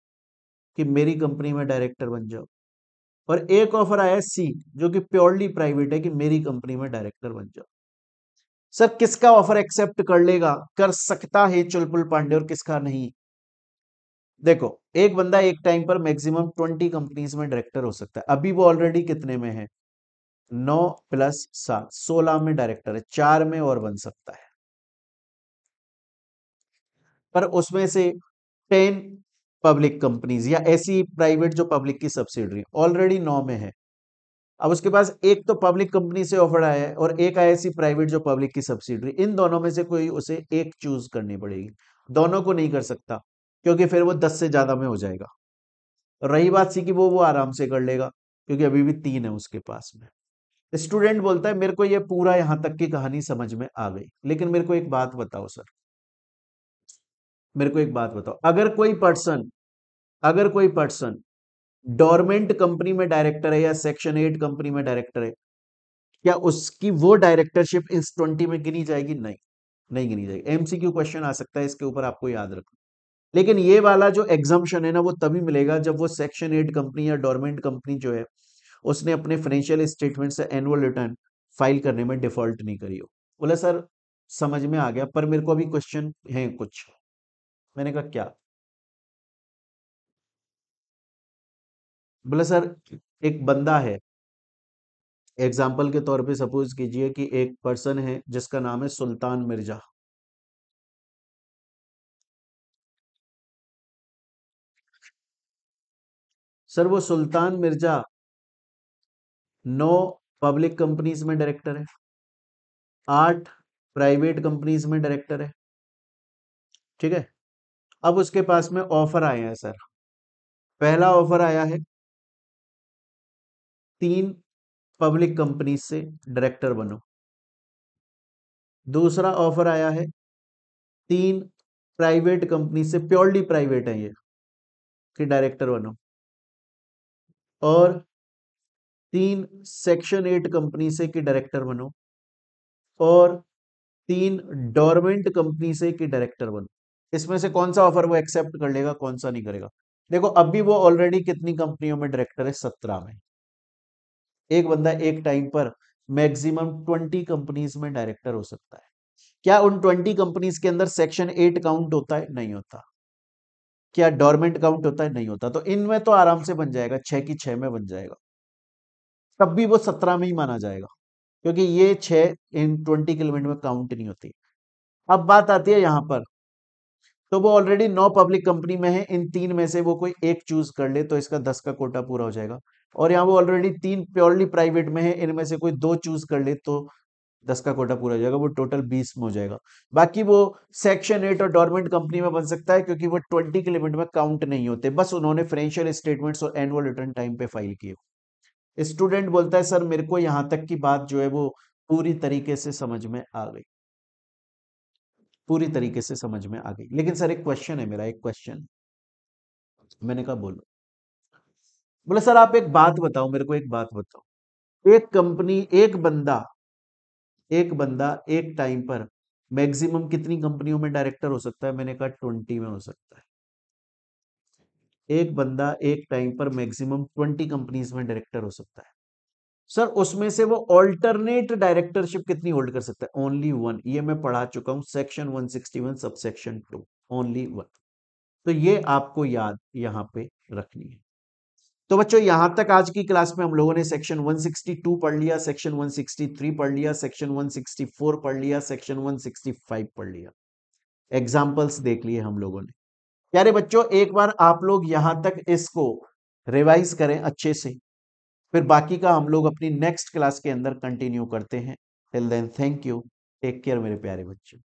कि मेरी कंपनी में डायरेक्टर बन जाओ और एक ऑफर आया सी जो कि प्योरली प्राइवेट है कि मेरी कंपनी में डायरेक्टर बन जाओ सर किसका ऑफर एक्सेप्ट कर लेगा कर सकता है चुलपुल पांडे और किसका नहीं देखो एक बंदा एक टाइम पर मैक्सिमम ट्वेंटी कंपनीज में डायरेक्टर हो सकता है अभी वो ऑलरेडी कितने में है नौ प्लस सात सोलह में डायरेक्टर है चार में और बन सकता है पर उसमें से टेन पब्लिक कंपनीज या ऐसी प्राइवेट जो पब्लिक की सब्सिडरी ऑलरेडी नौ में है अब उसके पास एक तो पब्लिक कंपनी से ऑफर आया है और एक आया ऐसी प्राइवेट जो पब्लिक की सब्सिडरी इन दोनों में से कोई उसे एक चूज करनी पड़ेगी दोनों को नहीं कर सकता क्योंकि फिर वो दस से ज्यादा में हो जाएगा रही बात सी कि वो वो आराम से कर लेगा क्योंकि अभी भी तीन है उसके पास में स्टूडेंट बोलता है मेरे को ये पूरा यहाँ तक की कहानी समझ में आ गई लेकिन मेरे को एक बात बताओ सर मेरे को एक बात बताओ अगर कोई पर्सन अगर कोई पर्सन डॉर्मेंट कंपनी में डायरेक्टर है या सेक्शन एट कंपनी में डायरेक्टर है क्या उसकी वो डायरेक्टरशिप इस ट्वेंटी में गिनी जाएगी नहीं नहीं गिनी जाएगी एमसीक्यू क्वेश्चन आ सकता है इसके ऊपर आपको याद रखना लेकिन ये वाला जो एग्जाम्शन है ना वो तभी मिलेगा जब वो सेक्शन एट कंपनी या डॉर्मेंट कंपनी जो है उसने अपने फाइनेंशियल स्टेटमेंट से एनुअल रिटर्न फाइल करने में डिफॉल्ट नहीं करी हो बोला सर समझ में आ गया पर मेरे को अभी क्वेश्चन है कुछ मैंने कहा क्या बोले सर एक बंदा है एग्जाम्पल के तौर पे सपोज कीजिए कि एक पर्सन है जिसका नाम है सुल्तान मिर्जा सर वो सुल्तान मिर्जा नौ पब्लिक कंपनीज में डायरेक्टर है आठ प्राइवेट कंपनीज में डायरेक्टर है ठीक है अब उसके पास में ऑफर आए हैं सर पहला ऑफर आया है तीन पब्लिक कंपनी से डायरेक्टर बनो दूसरा ऑफर आया है तीन प्राइवेट कंपनी से प्योरली प्राइवेट है ये कि डायरेक्टर बनो और तीन सेक्शन एट कंपनी से कि डायरेक्टर बनो और तीन डोरमेंट कंपनी से कि डायरेक्टर बनो इसमें से कौन सा ऑफर वो एक्सेप्ट कर लेगा कौन सा नहीं करेगा देखो अभी वो ऑलरेडी कितनी कंपनियों में डायरेक्टर है सत्रह में एक बंदा एक टाइम पर मैक्सिमम ट्वेंटी कंपनीज में डायरेक्टर हो सकता है क्या उन ट्वेंटी कंपनीज के अंदर सेक्शन एट काउंट होता है नहीं होता क्या डॉर्मेंट काउंट होता है नहीं होता तो इनमें तो आराम से बन जाएगा छह की छह में बन जाएगा तब भी वो सत्रह में ही माना जाएगा क्योंकि ये छह इन ट्वेंटी किलोमीटर में काउंट नहीं होती अब बात आती है यहां पर तो वो ऑलरेडी नौ पब्लिक कंपनी में है इन तीन में से वो कोई एक चूज कर ले तो इसका दस का कोटा पूरा हो जाएगा और यहाँ वो ऑलरेडी तीन प्योरली प्राइवेट में है इनमें से कोई दो चूज कर ले तो दस का कोटा पूरा हो जाएगा वो टोटल बीस में हो जाएगा बाकी वो सेक्शन एट और डॉर्मेंट कंपनी में बन सकता है क्योंकि वो ट्वेंटी के लिमिट में काउंट नहीं होते बस उन्होंने फाइनेंशियल स्टेटमेंट्स और एनुअल रिटर्न टाइम पे फाइल किए स्टूडेंट बोलता है सर मेरे को यहाँ तक की बात जो है वो पूरी तरीके से समझ में आ गई पूरी तरीके से समझ में आ गई लेकिन सर एक क्वेश्चन है मेरा एक क्वेश्चन मैंने कहा बोलो बोले सर आप एक बात बताओ मेरे को एक बात बताओ एक कंपनी एक बंदा एक बंदा एक टाइम पर मैक्सिमम कितनी कंपनियों में डायरेक्टर हो सकता है मैंने कहा ट्वेंटी में हो सकता है एक बंदा एक टाइम पर मैक्सिमम ट्वेंटी कंपनीज में डायरेक्टर हो सकता है सर उसमें से वो ऑल्टरनेट डायरेक्टरशिप कितनी होल्ड कर सकता है ओनली वन ये मैं पढ़ा चुका हूं section 161 section two only one तो ये हम्म। आपको याद यहां पे रखनी है तो बच्चों यहां तक आज की क्लास में हम लोगों ने सेक्शन 162 पढ़ लिया सेक्शन 163 पढ़ लिया सेक्शन 164 पढ़ लिया सेक्शन 165 पढ़ लिया एग्जाम्पल्स देख लिए हम लोगों ने प्यारे बच्चों एक बार आप लोग यहां तक इसको रिवाइज करें अच्छे से फिर बाकी का हम लोग अपनी नेक्स्ट क्लास के अंदर कंटिन्यू करते हैं till then thank you take care मेरे प्यारे बच्चों